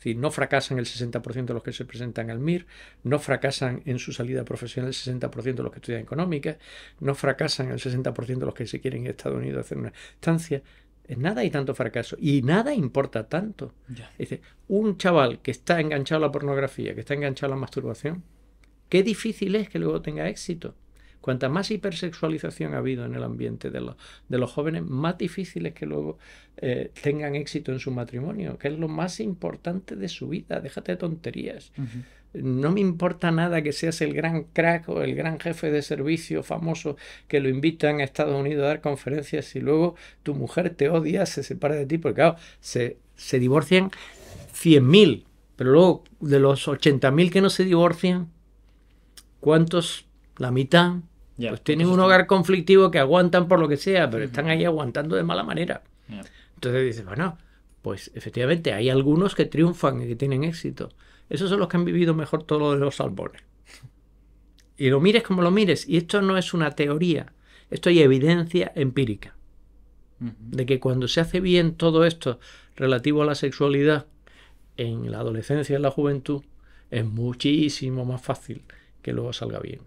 Es decir, no fracasan el 60% de los que se presentan al MIR, no fracasan en su salida profesional el 60% de los que estudian económicas, no fracasan el 60% de los que se quieren ir a Estados Unidos a hacer una estancia. En nada hay tanto fracaso y nada importa tanto. dice un chaval que está enganchado a la pornografía, que está enganchado a la masturbación, qué difícil es que luego tenga éxito. Cuanta más hipersexualización ha habido en el ambiente de, los, jóvenes, más difícil es que luego eh, tengan éxito en su matrimonio, que es lo más importante de su vida. Déjate de tonterías. No me importa nada que seas el gran crack o el gran jefe de servicio famoso que lo invitan a Estados Unidos a dar conferencias y luego tu mujer te odia, se separa de ti, porque claro, se, se divorcian 100.000, pero luego de los 80.000 que no se divorcian, ¿cuántos? La mitad pues, pues tienen un hogar conflictivo que aguantan por lo que sea, pero están ahí aguantando de mala manera. Entonces dices, bueno, pues efectivamente hay algunos que triunfan y que tienen éxito. Esos son los que han vivido mejor todo de los albones. Y lo mires como lo mires. Y esto no es una teoría, esto es evidencia empírica. De que cuando se hace bien todo esto relativo a la sexualidad en la adolescencia y en la juventud, es muchísimo más fácil que luego salga bien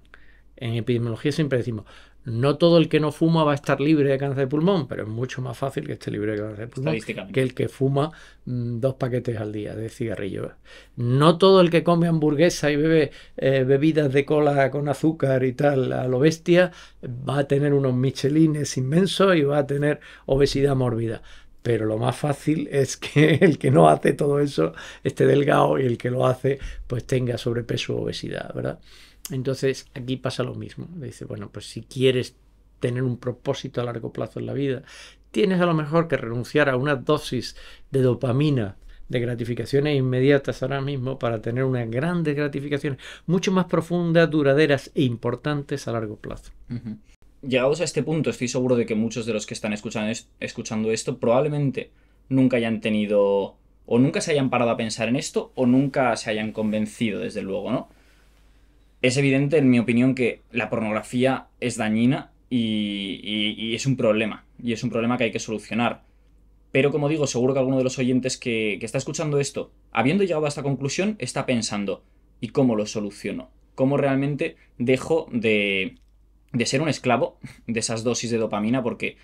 en epidemiología siempre decimos, no todo el que no fuma va a estar libre de cáncer de pulmón, pero es mucho más fácil que esté libre de cáncer de pulmón que el que fuma mm, dos paquetes al día de cigarrillos. No todo el que come hamburguesa y bebe eh, bebidas de cola con azúcar y tal a lo bestia va a tener unos michelines inmensos y va a tener obesidad mórbida. Pero lo más fácil es que [LAUGHS] el que no hace todo eso esté delgado y el que lo hace pues tenga sobrepeso o obesidad, ¿verdad? Entonces aquí pasa lo mismo. Dice, bueno, pues si quieres tener un propósito a largo plazo en la vida, tienes a lo mejor que renunciar a una dosis de dopamina de gratificaciones inmediatas ahora mismo para tener unas grandes gratificaciones mucho más profundas, duraderas e importantes a largo plazo. Llegados a este punto, estoy seguro de que muchos de los que están escuchando, escuchando esto probablemente nunca hayan tenido o nunca se hayan parado a pensar en esto o nunca se hayan convencido, desde luego, ¿no? es evidente, en mi opinión, que la pornografía es dañina y, es un problema. Y es un problema que hay que solucionar. Pero como digo, seguro que alguno de los oyentes que, está escuchando esto, habiendo llegado a esta conclusión, está pensando, ¿y cómo lo soluciono? ¿Cómo realmente dejo de, ser un esclavo de esas dosis de dopamina? Porque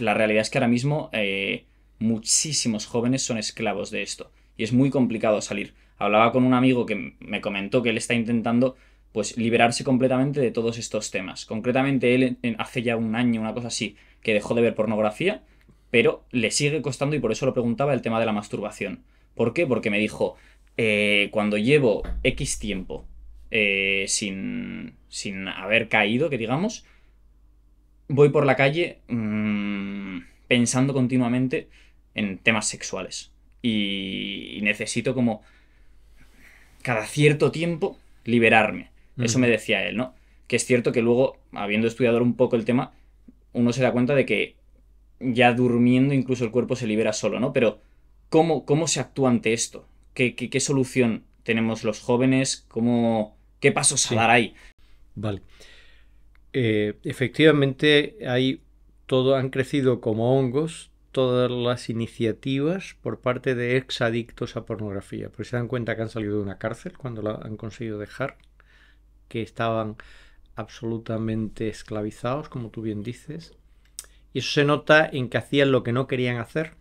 la realidad es que ahora mismo eh, muchísimos jóvenes son esclavos de esto. Y es muy complicado salir. Hablaba con un amigo que me comentó que él está intentando pues liberarse completamente de todos estos temas. Concretamente, él hace ya un año, una cosa así, que dejó de ver pornografía, pero le sigue costando, y por eso lo preguntaba, el tema de la masturbación. ¿Por qué? Porque me dijo, eh, cuando llevo X tiempo eh, sin, sin haber caído, que digamos, voy por la calle mm, pensando continuamente en temas sexuales. y necesito como cada cierto tiempo liberarme. Eso me decía él, ¿no? Que es cierto que luego, habiendo estudiado un poco el tema, uno se da cuenta de que ya durmiendo incluso el cuerpo se libera solo, ¿no? Pero, ¿cómo, cómo se actúa ante esto? ¿Qué, qué, solución tenemos los jóvenes? ¿Cómo, ¿Qué pasos a dar ahí? Vale. Eh, efectivamente, hay todo, han crecido como hongos todas las iniciativas por parte de ex-adictos a pornografía, porque se dan cuenta que han salido de una cárcel cuando la han conseguido dejar que estaban absolutamente esclavizados, como tú bien dices. Y eso se nota en que hacían lo que no querían hacer.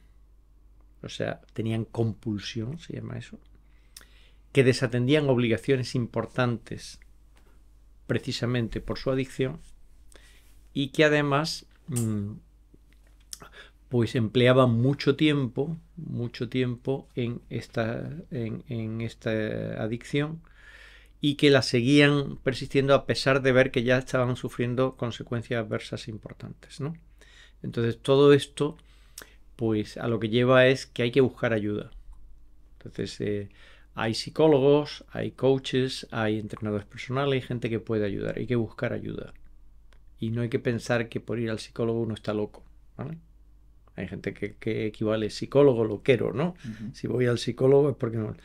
O sea, tenían compulsión, se llama eso. Que desatendían obligaciones importantes precisamente por su adicción. Y que además, mm, pues empleaban mucho tiempo, mucho tiempo en esta, en, en esta adicción y que la seguían persistiendo a pesar de ver que ya estaban sufriendo consecuencias adversas importantes. ¿no? Entonces todo esto pues a lo que lleva es que hay que buscar ayuda. Entonces eh, hay psicólogos, hay coaches, hay entrenadores personales, hay gente que puede ayudar, hay que buscar ayuda. Y no hay que pensar que por ir al psicólogo uno está loco. Hay gente que, equivale psicólogo, loquero, ¿no? Si voy al psicólogo es porque no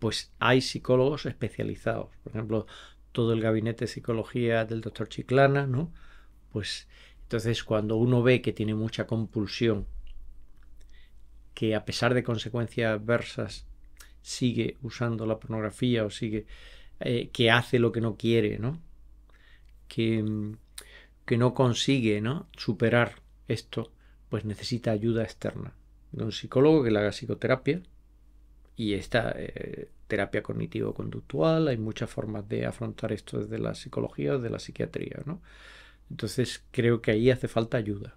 pues hay psicólogos especializados. Por ejemplo, todo el gabinete de psicología del doctor Chiclana, ¿no? Pues entonces cuando uno ve que tiene mucha compulsión, que a pesar de consecuencias adversas sigue usando la pornografía o sigue eh, que hace lo que no quiere, ¿no? Que, que no consigue, ¿no? Superar esto, pues necesita ayuda externa de un psicólogo que le haga psicoterapia y esta eh, terapia cognitivo-conductual, hay muchas formas de afrontar esto desde la psicología o de la psiquiatría, ¿no? Entonces creo que ahí hace falta ayuda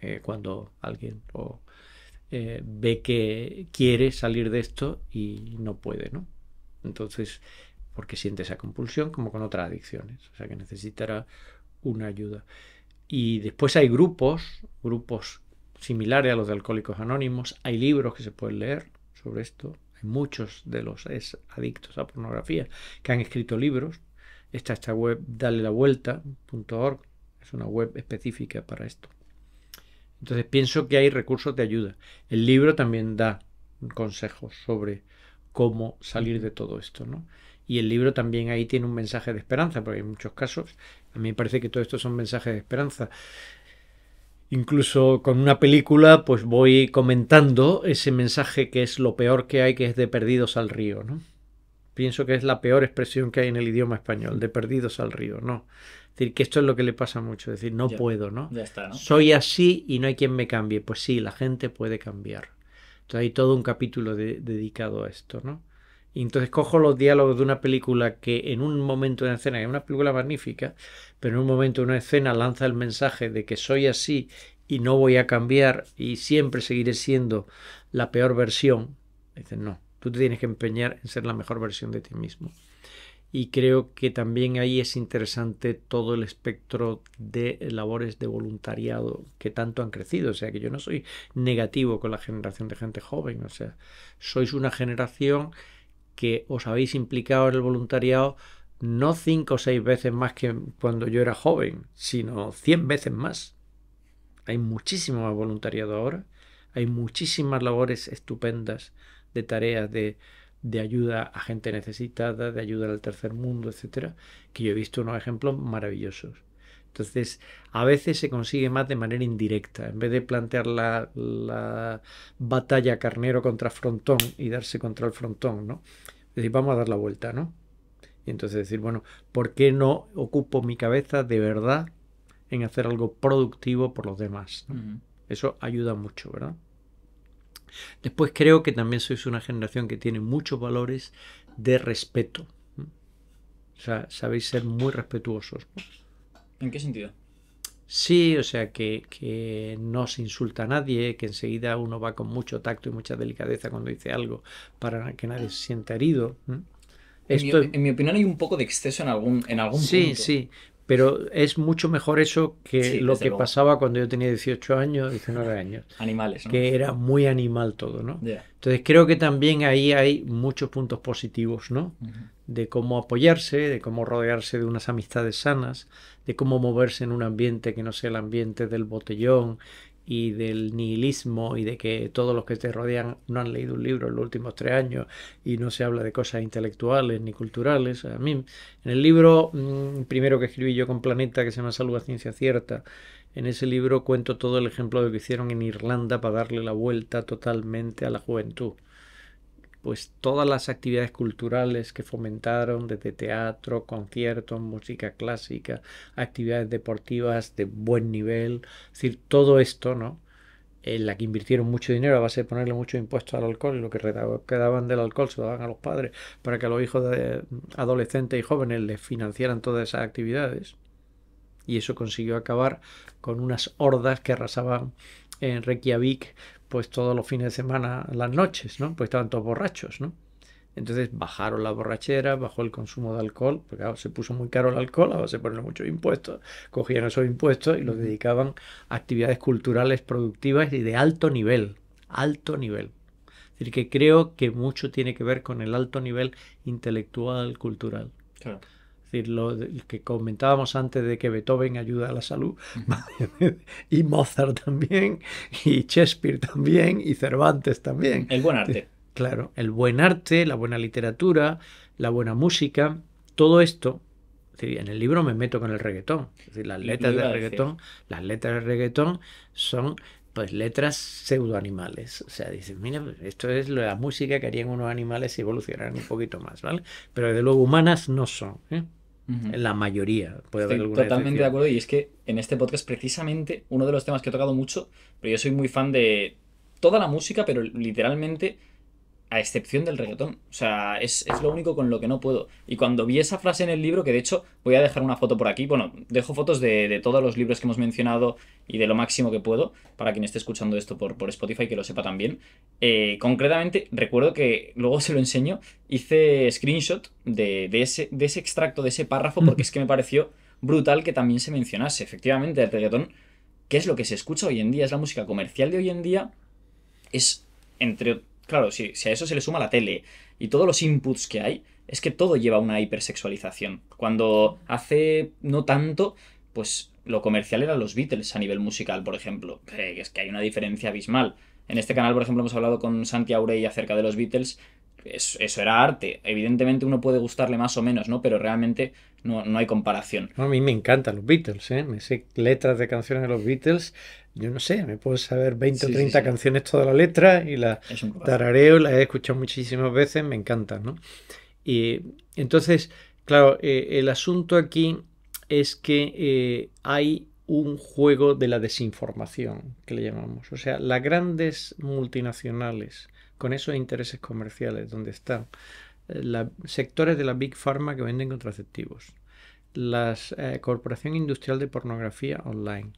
eh, cuando alguien eh, ve que quiere salir de esto y no puede, ¿no? Entonces, porque siente esa compulsión como con otras adicciones, o sea que necesitará una ayuda. Y después hay grupos, grupos similares a los de Alcohólicos Anónimos, hay libros que se pueden leer, sobre esto. Hay muchos de los adictos a pornografía que han escrito libros. Está esta web dale la vuelta.org, es una web específica para esto. Entonces pienso que hay recursos de ayuda. El libro también da consejos sobre cómo salir de todo esto, ¿no? Y el libro también ahí tiene un mensaje de esperanza, porque en muchos casos, a mí me parece que todo esto son mensajes de esperanza. Incluso con una película, pues voy comentando ese mensaje que es lo peor que hay, que es de perdidos al río, ¿no? Pienso que es la peor expresión que hay en el idioma español, de perdidos al río, ¿no? Es decir, que esto es lo que le pasa mucho, es decir, no puedo, ¿no? Soy así y no hay quien me cambie. Pues sí, la gente puede cambiar. Entonces hay todo un capítulo dedicado a esto, ¿no? Y entonces cojo los diálogos de una película que en un momento de escena, es una película magnífica, pero en un momento de una escena lanza el mensaje de que soy así y no voy a cambiar y siempre seguiré siendo la peor versión. Dicen, no, tú te tienes que empeñar en ser la mejor versión de ti mismo. Y creo que también ahí es interesante todo el espectro de labores de voluntariado que tanto han crecido. O sea, que yo no soy negativo con la generación de gente joven. O sea, sois una generación que os habéis implicado en el voluntariado no cinco o seis veces más que cuando yo era joven, sino cien veces más. Hay muchísimo más voluntariado ahora, hay muchísimas labores estupendas de tareas de, de ayuda a gente necesitada, de ayuda al tercer mundo, etcétera, que yo he visto unos ejemplos maravillosos. Entonces, a veces se consigue más de manera indirecta. En vez de plantear la, batalla carnero contra frontón y darse contra el frontón, ¿no? decir, vamos a dar la vuelta, ¿no? Y entonces decir, bueno, ¿por qué no ocupo mi cabeza de verdad en hacer algo productivo por los demás? Eso ayuda mucho, ¿verdad? Después creo que también sois una generación que tiene muchos valores de respeto. O sea, sabéis ser muy respetuosos. ¿En qué sentido? Sí, o sea, que, no se insulta a nadie, que enseguida uno va con mucho tacto y mucha delicadeza cuando dice algo para que nadie se sienta herido. En, mi, opinión hay un poco de exceso en algún, en algún punto. Sí, sí, pero es mucho mejor eso que lo que pasaba cuando yo tenía 18 años, 19 años. Animales, ¿no? Que era muy animal todo, ¿no? Entonces creo que también ahí hay muchos puntos positivos, ¿no? De cómo apoyarse, de cómo rodearse de unas amistades sanas, de cómo moverse en un ambiente que no sea el ambiente del botellón y del nihilismo y de que todos los que te rodean no han leído un libro en los últimos tres años y no se habla de cosas intelectuales ni culturales. A mí, en el libro mm, primero que escribí yo con Planeta, que se llama Salud a Ciencia Cierta, en ese libro cuento todo el ejemplo de lo que hicieron en Irlanda para darle la vuelta totalmente a la juventud pues todas las actividades culturales que fomentaron desde teatro, conciertos, música clásica, actividades deportivas de buen nivel, es decir, todo esto, ¿no? En la que invirtieron mucho dinero a base de ponerle mucho impuesto al alcohol y lo que quedaban del alcohol se lo daban a los padres para que a los hijos de adolescentes y jóvenes les financiaran todas esas actividades. Y eso consiguió acabar con unas hordas que arrasaban en Reykjavik pues todos los fines de semana, las noches, ¿no? Pues estaban todos borrachos, ¿no? Entonces bajaron la borrachera, bajó el consumo de alcohol, porque se puso muy caro el alcohol, ahora se ponen muchos impuestos, cogían esos impuestos y los dedicaban a actividades culturales productivas y de alto nivel, alto nivel. Es decir, que creo que mucho tiene que ver con el alto nivel intelectual, cultural. Claro. Es decir, lo que comentábamos antes de que Beethoven ayuda a la salud, [LAUGHS] y Mozart también, y Shakespeare también, y Cervantes también. El buen arte. Claro, el buen arte, la buena literatura, la buena música, todo esto. en el libro me meto con el reggaetón. Es las letras del reggaetón, las letras del reggaetón son pues letras pseudoanimales. O sea, dices, mira, pues, esto es la música que harían unos animales si evolucionaran un poquito más, ¿vale? Pero desde luego humanas no son. ¿eh? la mayoría. Puede totalmente de acuerdo. Y es que en este podcast, precisamente, uno de los temas que he tocado mucho, pero yo soy muy fan de toda la música, pero literalmente a excepción del reggaetón. O sea, es, lo único con lo que no puedo. Y cuando vi esa frase en el libro, que de hecho voy a dejar una foto por aquí, bueno, dejo fotos de, todos los libros que hemos mencionado y de lo máximo que puedo, para quien esté escuchando esto por, Spotify, que lo sepa también. Eh, concretamente, recuerdo que luego se lo enseño, hice screenshot de, ese, de ese extracto, de ese párrafo, porque es que me pareció brutal que también se mencionase, efectivamente, el reggaetón, que es lo que se escucha hoy en día, es la música comercial de hoy en día, es entre Claro, si, a eso se le suma la tele y todos los inputs que hay, es que todo lleva una hipersexualización. Cuando hace no tanto, pues lo comercial era los Beatles a nivel musical, por ejemplo. Es que hay una diferencia abismal. En este canal, por ejemplo, hemos hablado con Santi Aurey acerca de los Beatles. Eso, era arte. Evidentemente uno puede gustarle más o menos, ¿no? Pero realmente no, no hay comparación. a mí me encantan los Beatles, ¿eh? Me sé letras de canciones de los Beatles yo no sé, me puedo saber 20 o 30 canciones toda la letra y las tarareo, las he escuchado muchísimas veces, me encantan, ¿no? Y entonces, claro, eh, el asunto aquí es que eh, hay un juego de la desinformación, que le llamamos. O sea, las grandes multinacionales, con esos intereses comerciales, donde están eh, los sectores de la Big Pharma que venden contraceptivos, la Corporación Industrial de Pornografía Online,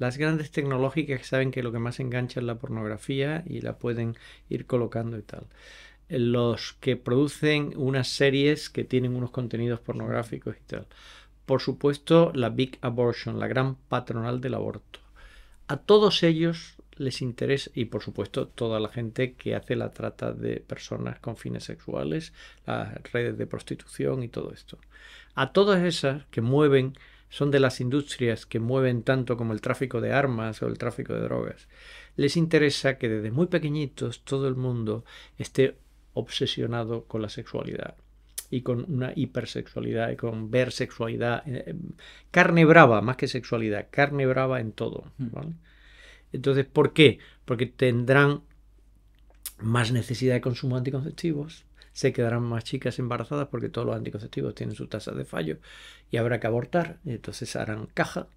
las grandes tecnológicas saben que lo que más engancha es la pornografía y la pueden ir colocando y tal. Los que producen unas series que tienen unos contenidos pornográficos y tal. Por supuesto, la Big Abortion, la gran patronal del aborto. A todos ellos les interesa, y por supuesto toda la gente que hace la trata de personas con fines sexuales, las redes de prostitución y todo esto. A todas esas que mueven son de las industrias que mueven tanto como el tráfico de armas o el tráfico de drogas. Les interesa que desde muy pequeñitos todo el mundo esté obsesionado con la sexualidad y con una hipersexualidad y con ver sexualidad, eh, carne brava más que sexualidad, carne brava en todo. Mm. Entonces, ¿por qué? Porque tendrán más necesidad de consumo anticonceptivos, se quedarán más chicas embarazadas porque todos los anticonceptivos tienen su tasa de fallo y habrá que abortar, entonces harán caja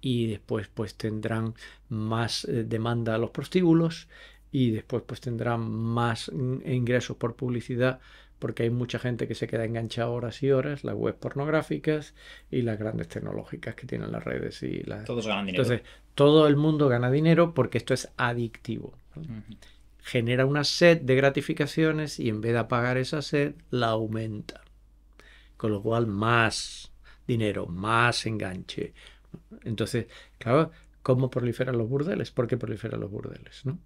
y después pues tendrán más eh, demanda a los prostíbulos y después pues tendrán más mm, ingresos por publicidad porque hay mucha gente que se queda enganchada horas y horas, las webs pornográficas y las grandes tecnológicas que tienen las redes y las... Todos ganan dinero. Entonces, todo el mundo gana dinero porque esto es adictivo genera una sed de gratificaciones y en vez de apagar esa sed, la aumenta. Con lo cual, más dinero, más enganche. Entonces, claro, ¿cómo proliferan los burdeles? ¿Por qué proliferan los burdeles? ¿no?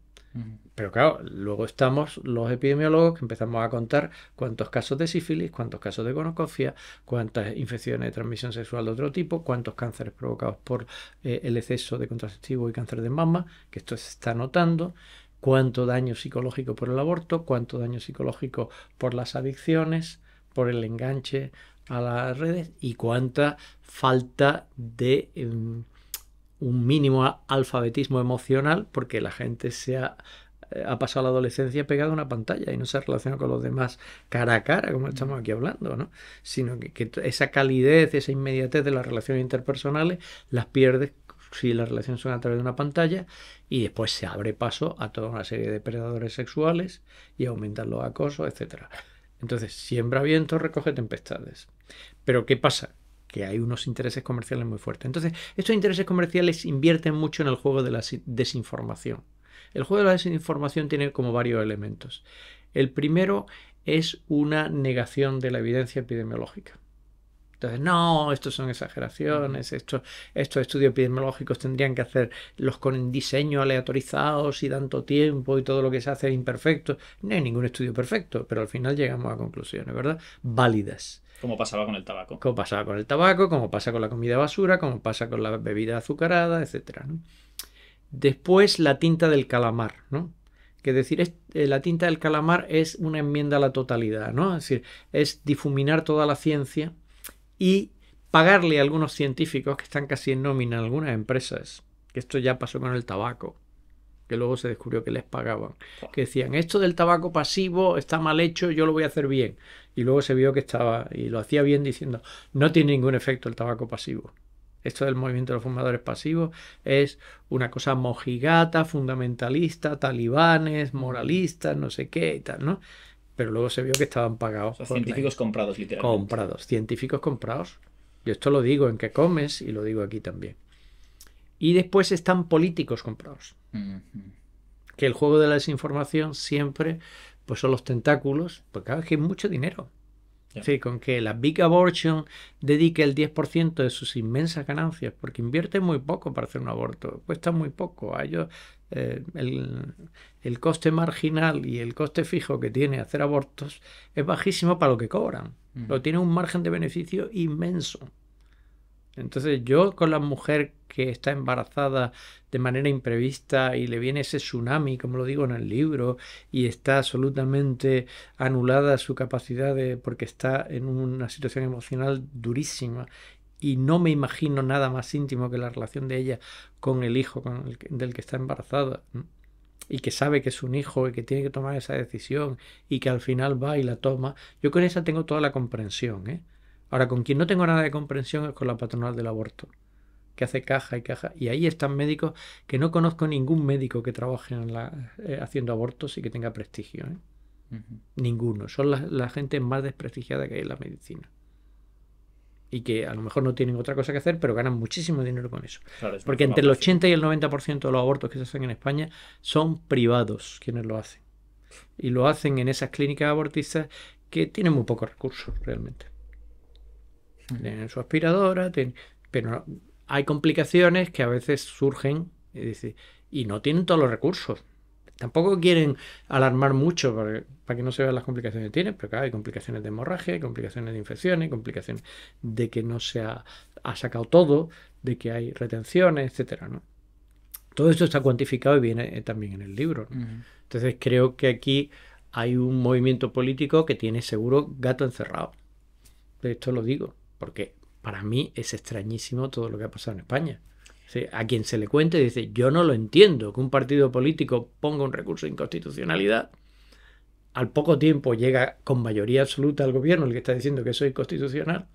Pero claro, luego estamos los epidemiólogos que empezamos a contar cuántos casos de sífilis, cuántos casos de gonocofia, cuántas infecciones de transmisión sexual de otro tipo, cuántos cánceres provocados por eh, el exceso de contraceptivo y cáncer de mama, que esto se está notando cuánto daño psicológico por el aborto, cuánto daño psicológico por las adicciones, por el enganche a las redes y cuánta falta de em, un mínimo alfabetismo emocional porque la gente se eh, ha, pasado la adolescencia pegada a una pantalla y no se relaciona con los demás cara a cara, como mm. estamos aquí hablando, ¿no? Sino que, que esa calidez, esa inmediatez de las relaciones interpersonales las pierdes si las relaciones son a través de una pantalla, y después se abre paso a toda una serie de depredadores sexuales y aumentan los acosos, etc. Entonces, siembra viento, recoge tempestades. Pero ¿qué pasa? que hay unos intereses comerciales muy fuertes. Entonces, estos intereses comerciales invierten mucho en el juego de la desinformación. El juego de la desinformación tiene como varios elementos. El primero es una negación de la evidencia epidemiológica. Entonces, no, estos son exageraciones, estos, estudios epidemiológicos tendrían que hacerlos con diseño aleatorizados y tanto tiempo y todo lo que se hace es imperfecto. No hay ningún estudio perfecto, pero al final llegamos a conclusiones, ¿verdad? Válidas. Como pasaba con el tabaco. Como pasaba con el tabaco, como pasa con la comida basura, como pasa con la bebida azucarada, etc. Después la tinta del calamar, ¿no? que decir es, eh, la tinta del calamar es una enmienda a la totalidad, ¿no? Es decir, es difuminar toda la ciencia y pagarle a algunos científicos que están casi en nómina en algunas empresas, que esto ya pasó con el tabaco, que luego se descubrió que les pagaban, que decían, esto del tabaco pasivo está mal hecho, yo lo voy a hacer bien. Y luego se vio que estaba, y lo hacía bien diciendo, no tiene ningún efecto el tabaco pasivo. Esto del movimiento de los fumadores pasivos es una cosa mojigata, fundamentalista, talibanes, moralistas, no sé qué y tal, ¿no? pero luego se vio que estaban pagados. científicos comprados, literalmente. Comprados, científicos comprados. Yo esto lo digo en que comes y lo digo aquí también. Y después están políticos comprados. Que el juego de la desinformación siempre pues son los tentáculos, porque cada vez que hay mucho dinero. Sí, con que la Big Abortion dedique el 10% de sus inmensas ganancias, porque invierte muy poco para hacer un aborto, cuesta muy poco. ellos eh, el, coste marginal y el coste fijo que tiene hacer abortos es bajísimo para lo que cobran, pero tiene un margen de beneficio inmenso. Entonces yo con la mujer que está embarazada de manera imprevista y le viene ese tsunami, como lo digo en el libro, y está absolutamente anulada su capacidad porque está en una situación emocional durísima. Y no me imagino nada más íntimo que la relación de ella con el hijo del que está embarazada y que sabe que es un hijo y que tiene que tomar esa decisión y que al final va y la toma, yo con esa tengo toda la comprensión, ¿eh? Ahora, con quien no tengo nada de comprensión es con la patronal del aborto, que hace caja y caja. Y ahí están médicos que no conozco ningún médico que trabaje en la, eh, haciendo abortos y que tenga prestigio. ¿eh? Ninguno. Son la, gente más desprestigiada que hay en la medicina. Y que a lo mejor no tienen otra cosa que hacer, pero ganan muchísimo dinero con eso. Porque entre el 80 y el 90% de los abortos que se hacen en España son privados quienes lo hacen. Y lo hacen en esas clínicas abortistas que tienen muy pocos recursos realmente. Tienen su aspiradora, pero hay complicaciones que a veces surgen y, no tienen todos los recursos. Tampoco quieren alarmar mucho para, que no se vean las complicaciones que tienen, pero claro, hay complicaciones de hemorragia, complicaciones de infecciones, complicaciones de que no se ha, sacado todo, de que hay retenciones, etcétera, ¿no? Todo esto está cuantificado y viene eh, también en el libro. Entonces creo que aquí hay un movimiento político que tiene seguro gato encerrado. De esto lo digo. Porque para mí es extrañísimo todo lo que ha pasado en España. a quien se le cuente dice, yo no lo entiendo, que un partido político ponga un recurso de inconstitucionalidad, al poco tiempo llega con mayoría absoluta al gobierno el que está diciendo que eso es inconstitucional,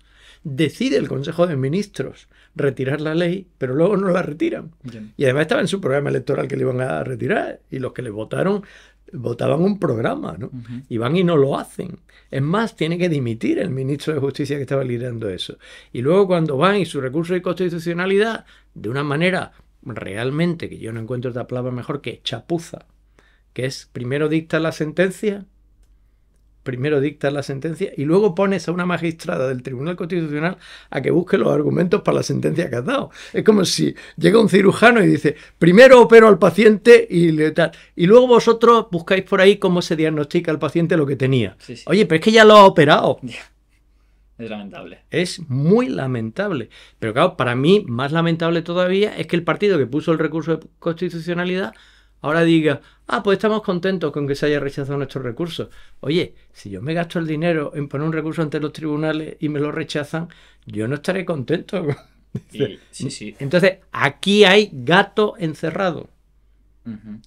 decide el Consejo de Ministros retirar la ley, pero luego no la retiran. Y además estaba en su programa electoral que le iban a retirar y los que le votaron votaban un programa, ¿no? Y van y no lo hacen. Es más, tiene que dimitir el ministro de Justicia que estaba liderando eso. Y luego cuando van y su recurso de constitucionalidad, de una manera realmente, que yo no encuentro otra palabra mejor que chapuza, que es primero dicta la sentencia primero dictas la sentencia y luego pones a una magistrada del Tribunal Constitucional a que busque los argumentos para la sentencia que has dado. Es como si llega un cirujano y dice, primero opero al paciente y tal, y luego vosotros buscáis por ahí cómo se diagnostica al paciente lo que tenía. Oye, pero es que ya lo ha operado. [LAUGHS] Es lamentable. Es muy lamentable. Pero claro, para mí más lamentable todavía es que el partido que puso el recurso de constitucionalidad ahora diga, ah, pues estamos contentos con que se haya rechazado nuestros recursos. Oye, si yo me gasto el dinero en poner un recurso ante los tribunales y me lo rechazan, yo no estaré contento. [LAUGHS] sí, mm, sí. Entonces, aquí hay gato encerrado.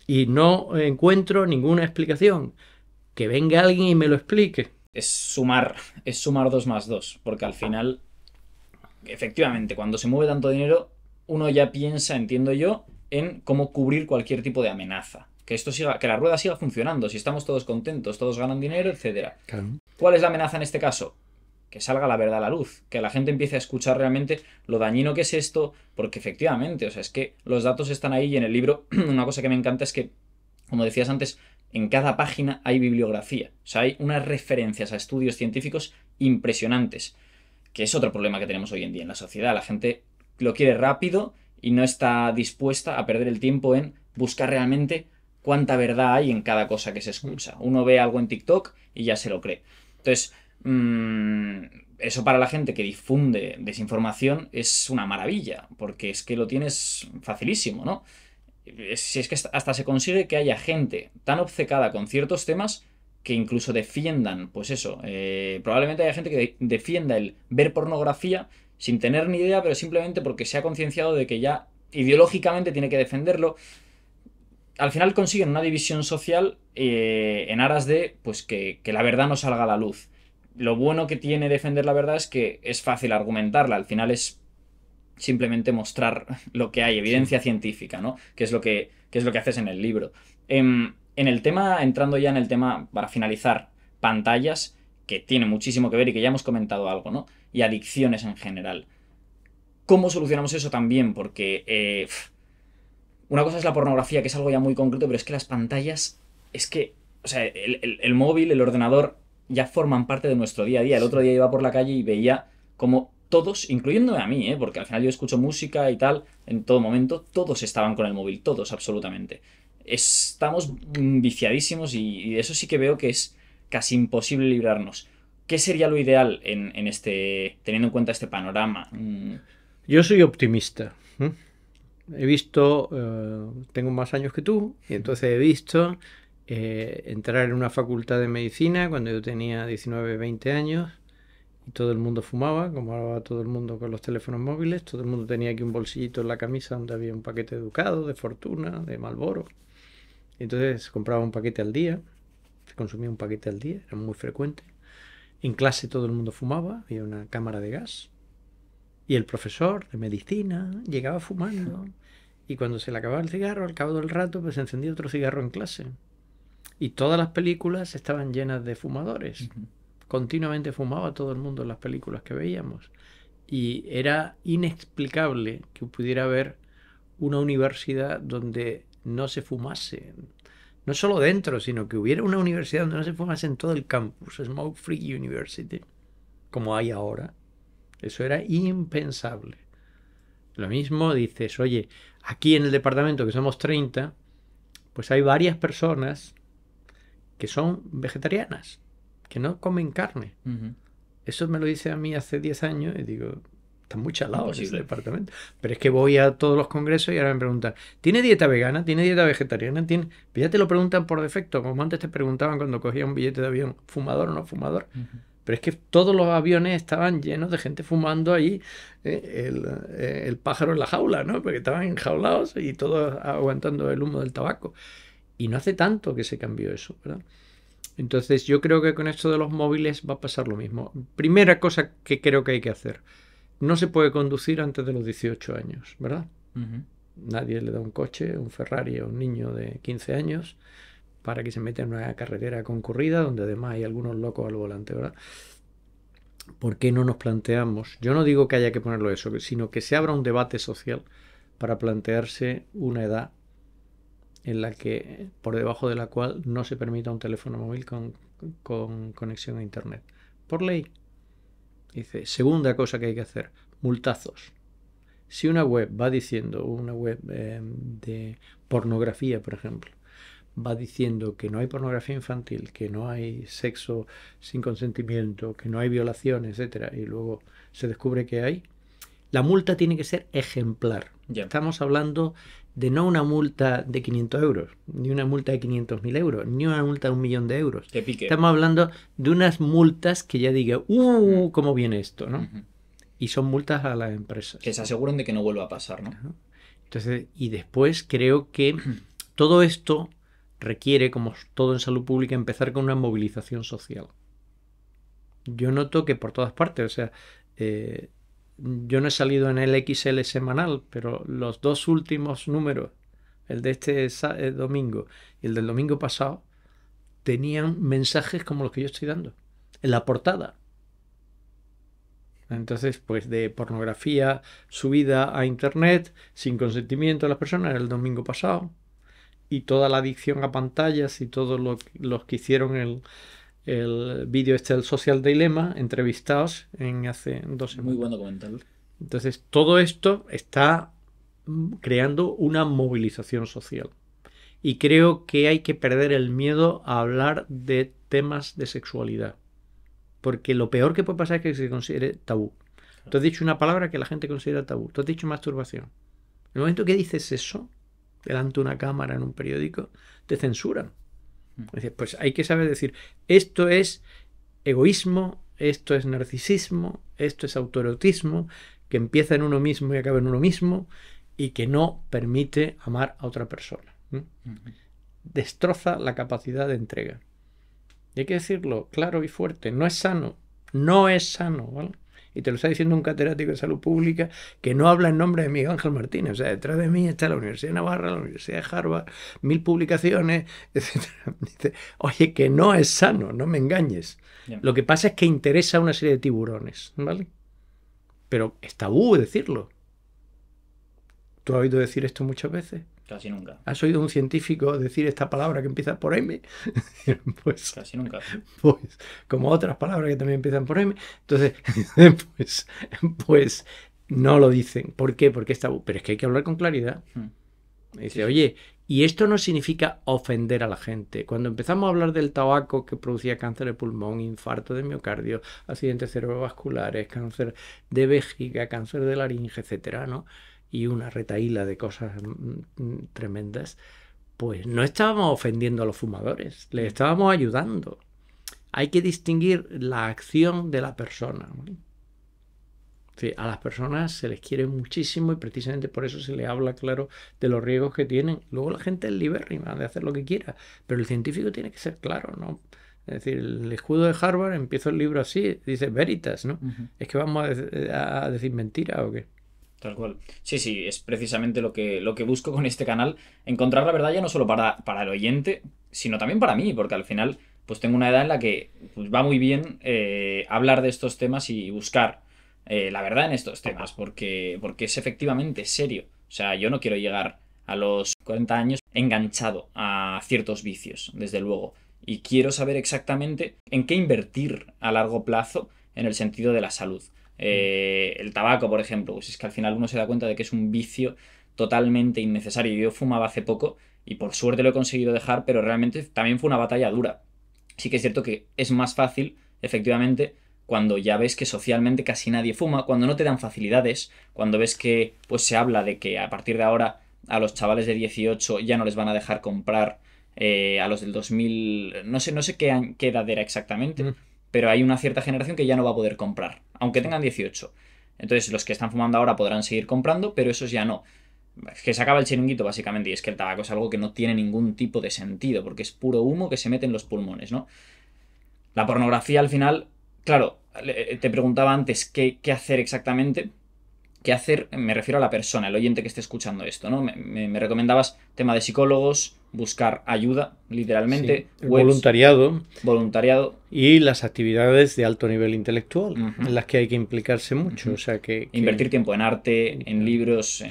Y no encuentro ninguna explicación. Que venga alguien y me lo explique. Es sumar, es sumar dos más dos, porque al final, efectivamente, cuando se mueve tanto dinero, uno ya piensa, entiendo yo, en cómo cubrir cualquier tipo de amenaza. Que esto siga, que la rueda siga funcionando, si estamos todos contentos, todos ganan dinero, etcétera. ¿Cuál es la amenaza en este caso? que salga la verdad a la luz, que la gente empiece a escuchar realmente lo dañino que es esto, porque efectivamente, o sea, es que los datos están ahí y en el libro [CLEARS THROAT] una cosa que me encanta es que, como decías antes, en cada página hay bibliografía, o sea, hay unas referencias a estudios científicos impresionantes, que es otro problema que tenemos hoy en día en la sociedad, la gente lo quiere rápido y no está dispuesta a perder el tiempo en buscar realmente cuánta verdad hay en cada cosa que se mm. escucha. Uno ve algo en TikTok y ya se lo cree. Entonces, mm, eso para la gente que difunde desinformación es una maravilla, porque es que lo tienes facilísimo, ¿no? Si es que hasta se consigue que haya gente tan obcecada con ciertos temas que incluso defiendan, pues eso, eh, probablemente haya gente que defienda el ver pornografía sin tener ni idea, pero simplemente porque se ha concienciado de que ya ideológicamente tiene que defenderlo. Al final consiguen una división social eh, en aras de pues, que, la verdad no salga a la luz. Lo bueno que tiene defender la verdad es que es fácil argumentarla. Al final es simplemente mostrar [LAUGHS] lo que hay, evidencia científica, ¿no? Que es lo que, es lo que haces en el libro. Em, en, el tema, entrando ya en el tema, para finalizar, pantallas, que tiene muchísimo que ver y que ya hemos comentado algo, ¿no? y adicciones en general. ¿Cómo solucionamos eso también? Porque eh, una cosa es la pornografía, que es algo ya muy concreto, pero es que las pantallas, es que, o sea, el, móvil, el ordenador, ya forman parte de nuestro día a día. El otro día iba por la calle y veía como todos, incluyéndome a mí, ¿eh? porque al final yo escucho música y tal, en todo momento, todos estaban con el móvil, todos, absolutamente. Estamos viciadísimos y, y de eso sí que veo que es casi imposible librarnos. ¿Qué sería lo ideal en, este, teniendo en cuenta este panorama? Mm. Yo soy optimista. He visto, eh, tengo más años que tú, y entonces he visto eh, entrar en una facultad de medicina cuando yo tenía 19, 20 años, y todo el mundo fumaba, como ahora todo el mundo con los teléfonos móviles, todo el mundo tenía aquí un bolsillito en la camisa donde había un paquete de de Fortuna, de Malboro. Entonces compraba un paquete al día, consumía un paquete al día, era muy frecuente. En clase todo el mundo fumaba, había una cámara de gas. Y el profesor de medicina llegaba fumando. Y cuando se le acababa el cigarro, al cabo del rato, pues encendía otro cigarro en clase. Y todas las películas estaban llenas de fumadores. Continuamente fumaba todo el mundo en las películas que veíamos. Y era inexplicable que pudiera haber una universidad donde no se fumase, no solo dentro, sino que hubiera una universidad donde no se fumase en todo el campus, Smoke Free University, como hay ahora. Eso era impensable. Lo mismo dices, oye, aquí en el departamento que somos 30, pues hay varias personas que son vegetarianas, que no comen carne. Eso me lo dice a mí hace 10 años y digo, están muy chalados en ese departamento. Pero es que voy a todos los congresos y ahora me preguntan, ¿tiene dieta vegana? ¿Tiene dieta vegetariana? ¿Tiene... Ya te lo preguntan por defecto, como antes te preguntaban cuando cogía un billete de avión, fumador o no fumador. Pero es que todos los aviones estaban llenos de gente fumando ahí eh, el, eh, el, pájaro en la jaula, ¿no? Porque estaban enjaulados y todos aguantando el humo del tabaco. Y no hace tanto que se cambió eso, ¿verdad? Entonces yo creo que con esto de los móviles va a pasar lo mismo. Primera cosa que creo que hay que hacer, no se puede conducir antes de los 18 años, ¿verdad? Nadie le da un coche, un Ferrari a un niño de 15 años para que se meta en una carretera concurrida donde además hay algunos locos al volante, ¿verdad? ¿Por qué no nos planteamos? Yo no digo que haya que ponerlo eso, sino que se abra un debate social para plantearse una edad en la que, por debajo de la cual no se permita un teléfono móvil con conexión a internet. Por ley. Dice, segunda cosa que hay que hacer, multazos. Si una web va diciendo, una web em, de pornografía, por ejemplo, va diciendo que no hay pornografía infantil, que no hay sexo sin consentimiento, que no hay violación, etcétera, y luego se descubre que hay, la multa tiene que ser ejemplar. Estamos hablando de no una multa de 500 euros, ni una multa de 500.000 euros, ni una multa de un millón de euros. Estamos hablando de unas multas que ya diga, ¡uh! Mm. ¿Cómo viene esto? ¿no? Y son multas a las empresas. Que se aseguren de que no vuelva a pasar, Entonces, y después creo que [CLEARS THROAT] todo esto requiere, como todo en salud pública, empezar con una movilización social. Yo noto que por todas partes, o sea, eh, yo no he salido en el XL semanal, pero los dos últimos números, el de este eh, domingo y el del domingo pasado, tenían mensajes como los que yo estoy dando, en la portada. Entonces, pues de pornografía subida a internet sin consentimiento de las personas el domingo pasado y toda la adicción a pantallas y todos los que hicieron el, el vídeo este del Social Dilemma, entrevistados en hace dos semanas. Muy bueno comentarlo. Entonces, todo esto está mm, creando una movilización social. Y creo que hay que perder el miedo a hablar de temas de sexualidad. Porque lo peor que puede pasar es que se considere tabú. Tú has dicho una palabra que la gente considera tabú. Tú has dicho masturbación. En el momento que dices eso, delante de una cámara, en un periódico, te censuran. Mm. pues hay que saber decir, esto es egoísmo, esto es narcisismo, esto es autoerotismo, que empieza en uno mismo y acaba en uno mismo, y que no permite amar a otra persona. Mm. Destroza la capacidad de entrega. Y hay que decirlo claro y fuerte, no es sano, no es sano, ¿vale? y te lo está diciendo un catedrático de salud pública que no habla en nombre de Miguel Ángel Martínez. O sea, detrás de mí está la Universidad de Navarra, la Universidad de Harvard, mil publicaciones, [LAUGHS] etc. Dice, oye, que no es sano, no me engañes. Lo que pasa es que interesa a una serie de tiburones, ¿vale? Pero es tabú decirlo. ¿Tú has oído decir esto muchas veces? Casi nunca. ¿Has oído un científico decir esta palabra que empieza por M? [LAUGHS] pues, Casi nunca. Pues, como otras palabras que también empiezan por M. Entonces, [LAUGHS] pues, pues, no lo dicen. ¿Por qué? Porque está. Pero es que hay que hablar con claridad. Hmm. Dice, oye, y esto no significa ofender a la gente. Cuando empezamos a hablar del tabaco que producía cáncer de pulmón, infarto de miocardio, accidentes cerebrovasculares, cáncer de vejiga, cáncer de laringe, etcétera, ¿no? y una retaíla de cosas mm, mm, mm, tremendas, pues no estábamos ofendiendo a los fumadores, les estábamos ayudando. Hay que distinguir la acción de la persona. a las personas se les quiere muchísimo y precisamente por eso se les habla, claro, de los riesgos que tienen. Luego la gente es libérrima de hacer lo que quiera, pero el científico tiene que ser claro, ¿no? Es decir, el escudo de Harvard empieza el libro así, dice veritas, ¿no? Es que vamos a, a decir mentira o qué. Tal cual. Sí, sí, es precisamente lo que, lo que busco con este canal. Encontrar la verdad ya no solo para, para el oyente, sino también para mí, porque al final pues tengo una edad en la que pues, va muy bien eh, hablar de estos temas y buscar eh, la verdad en estos temas, porque, porque es efectivamente serio. O sea, yo no quiero llegar a los 40 años enganchado a ciertos vicios, desde luego. Y quiero saber exactamente en qué invertir a largo plazo en el sentido de la salud. Eh, el tabaco, por ejemplo, pues es que al final uno se da cuenta de que es un vicio totalmente innecesario. Yo fumaba hace poco y por suerte lo he conseguido dejar, pero realmente también fue una batalla dura. Sí que es cierto que es más fácil, efectivamente, cuando ya ves que socialmente casi nadie fuma, cuando no te dan facilidades, cuando ves que pues se habla de que a partir de ahora a los chavales de 18 ya no les van a dejar comprar eh, a los del 2000, no sé, no sé qué, edad era exactamente. Mm pero hay una cierta generación que ya no va a poder comprar, aunque tengan 18. Entonces los que están fumando ahora podrán seguir comprando, pero esos ya no. Es que se acaba el chiringuito básicamente y es que el tabaco es algo que no tiene ningún tipo de sentido, porque es puro humo que se mete en los pulmones, ¿no? La pornografía al final, claro, eh, te preguntaba antes qué, hacer exactamente, qué hacer, me refiero a la persona, el oyente que esté escuchando esto, ¿no? me recomendabas tema de psicólogos, buscar ayuda, literalmente. voluntariado. Voluntariado. Y las actividades de alto nivel intelectual, en las que hay que implicarse mucho. o sea que, Invertir tiempo en arte, en libros,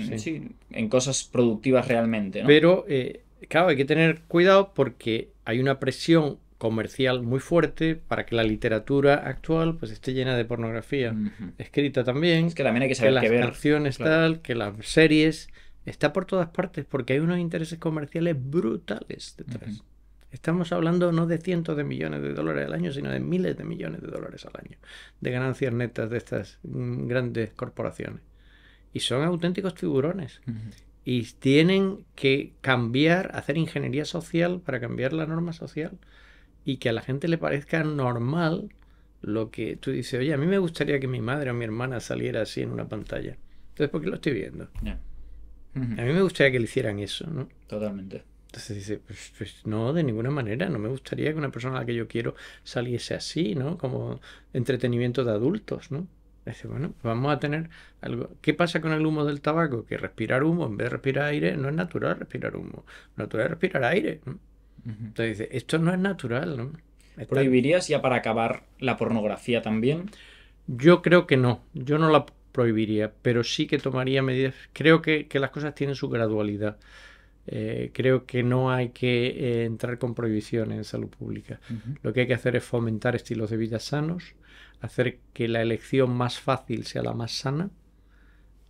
en, cosas productivas realmente. Pero, eh, claro, hay que tener cuidado porque hay una presión comercial muy fuerte para que la literatura actual pues esté llena de pornografía escrita también. que también hay que saber las ver. canciones tal, que las series está por todas partes porque hay unos intereses comerciales brutales detrás. Estamos hablando no de cientos de millones de dólares al año, sino de miles de millones de dólares al año de ganancias netas de estas mm, grandes corporaciones. Y son auténticos tiburones. Y tienen que cambiar, hacer ingeniería social para cambiar la norma social y que a la gente le parezca normal lo que tú dices, oye, a mí me gustaría que mi madre o mi hermana saliera así en una pantalla. Entonces, ¿por qué lo estoy viendo? A mí me gustaría que le hicieran eso, ¿no? Totalmente. Entonces dice, pues, pues, no, de ninguna manera, no me gustaría que una persona a la que yo quiero saliese así, ¿no? Como entretenimiento de adultos, ¿no? Dice, bueno, vamos a tener algo. ¿Qué pasa con el humo del tabaco? Que respirar humo en vez de respirar aire no es natural respirar humo. Natural es respirar aire. ¿no? Entonces dice, esto no es natural. ¿no? ¿Prohibirías ya para acabar la pornografía también? Yo creo que no. Yo no la prohibiría, pero sí que tomaría medidas. Creo que, las cosas tienen su gradualidad. Eh, creo que no hay que eh, entrar con prohibiciones en salud pública. Lo que hay que hacer es fomentar estilos de vida sanos, hacer que la elección más fácil sea la más sana.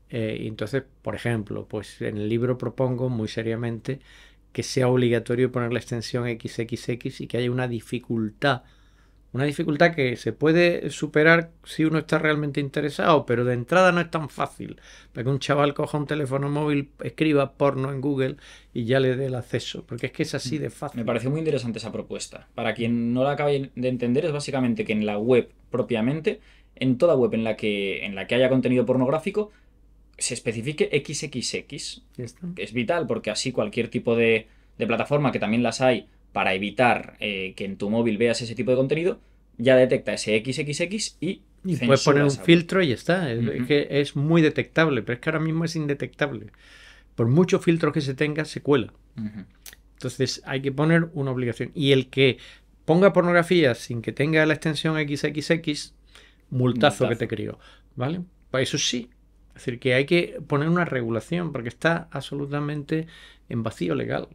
Eh, y entonces, por ejemplo, pues en el libro propongo muy seriamente que sea obligatorio poner la extensión XXX y que haya una dificultad una dificultad que se puede superar si uno está realmente interesado, pero de entrada no es tan fácil. Para que un chaval coja un teléfono móvil, escriba porno en Google y ya le dé el acceso, porque es que es así mm. de fácil. Me pareció muy interesante esa propuesta. Para quien no la acabe de entender, es básicamente que en la web propiamente, en toda web en la que, en la que haya contenido pornográfico, se especifique XXX, que es vital, porque así cualquier tipo de plataforma, que también las hay, para evitar eh, que en tu móvil veas ese tipo de contenido, ya detecta ese XXX y... puedes poner un filtro y está. Es que es muy detectable, pero es que ahora mismo es indetectable. Por muchos filtros que se tenga, se cuela. Entonces hay que poner una obligación. Y el que ponga pornografía sin que tenga la extensión XXX, multazo, que te crió. ¿Vale? Pues eso sí. Es decir, que hay que poner una regulación porque está absolutamente en vacío legal.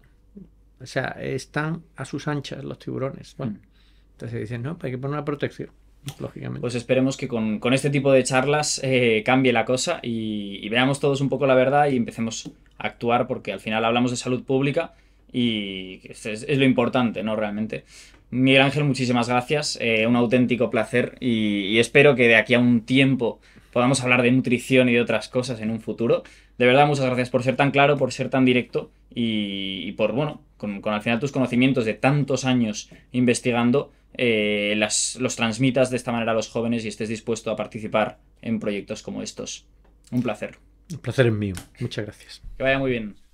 O sea, están a sus anchas los tiburones. Bueno, mm. entonces dicen, no, hay que poner una protección. Lógicamente. Pues esperemos que con, este tipo de charlas eh, cambie la cosa y, veamos todos un poco la verdad y empecemos a actuar porque al final hablamos de salud pública y es, lo importante, ¿no? Realmente. Miguel Ángel, muchísimas gracias, eh, un auténtico placer y, espero que de aquí a un tiempo podamos hablar de nutrición y de otras cosas en un futuro. De verdad, muchas gracias por ser tan claro, por ser tan directo y, y por, bueno, con, al final tus conocimientos de tantos años investigando, eh, las, los transmitas de esta manera a los jóvenes y estés dispuesto a participar en proyectos como estos. Un placer. Un placer es mío. Muchas gracias. Que vaya muy bien.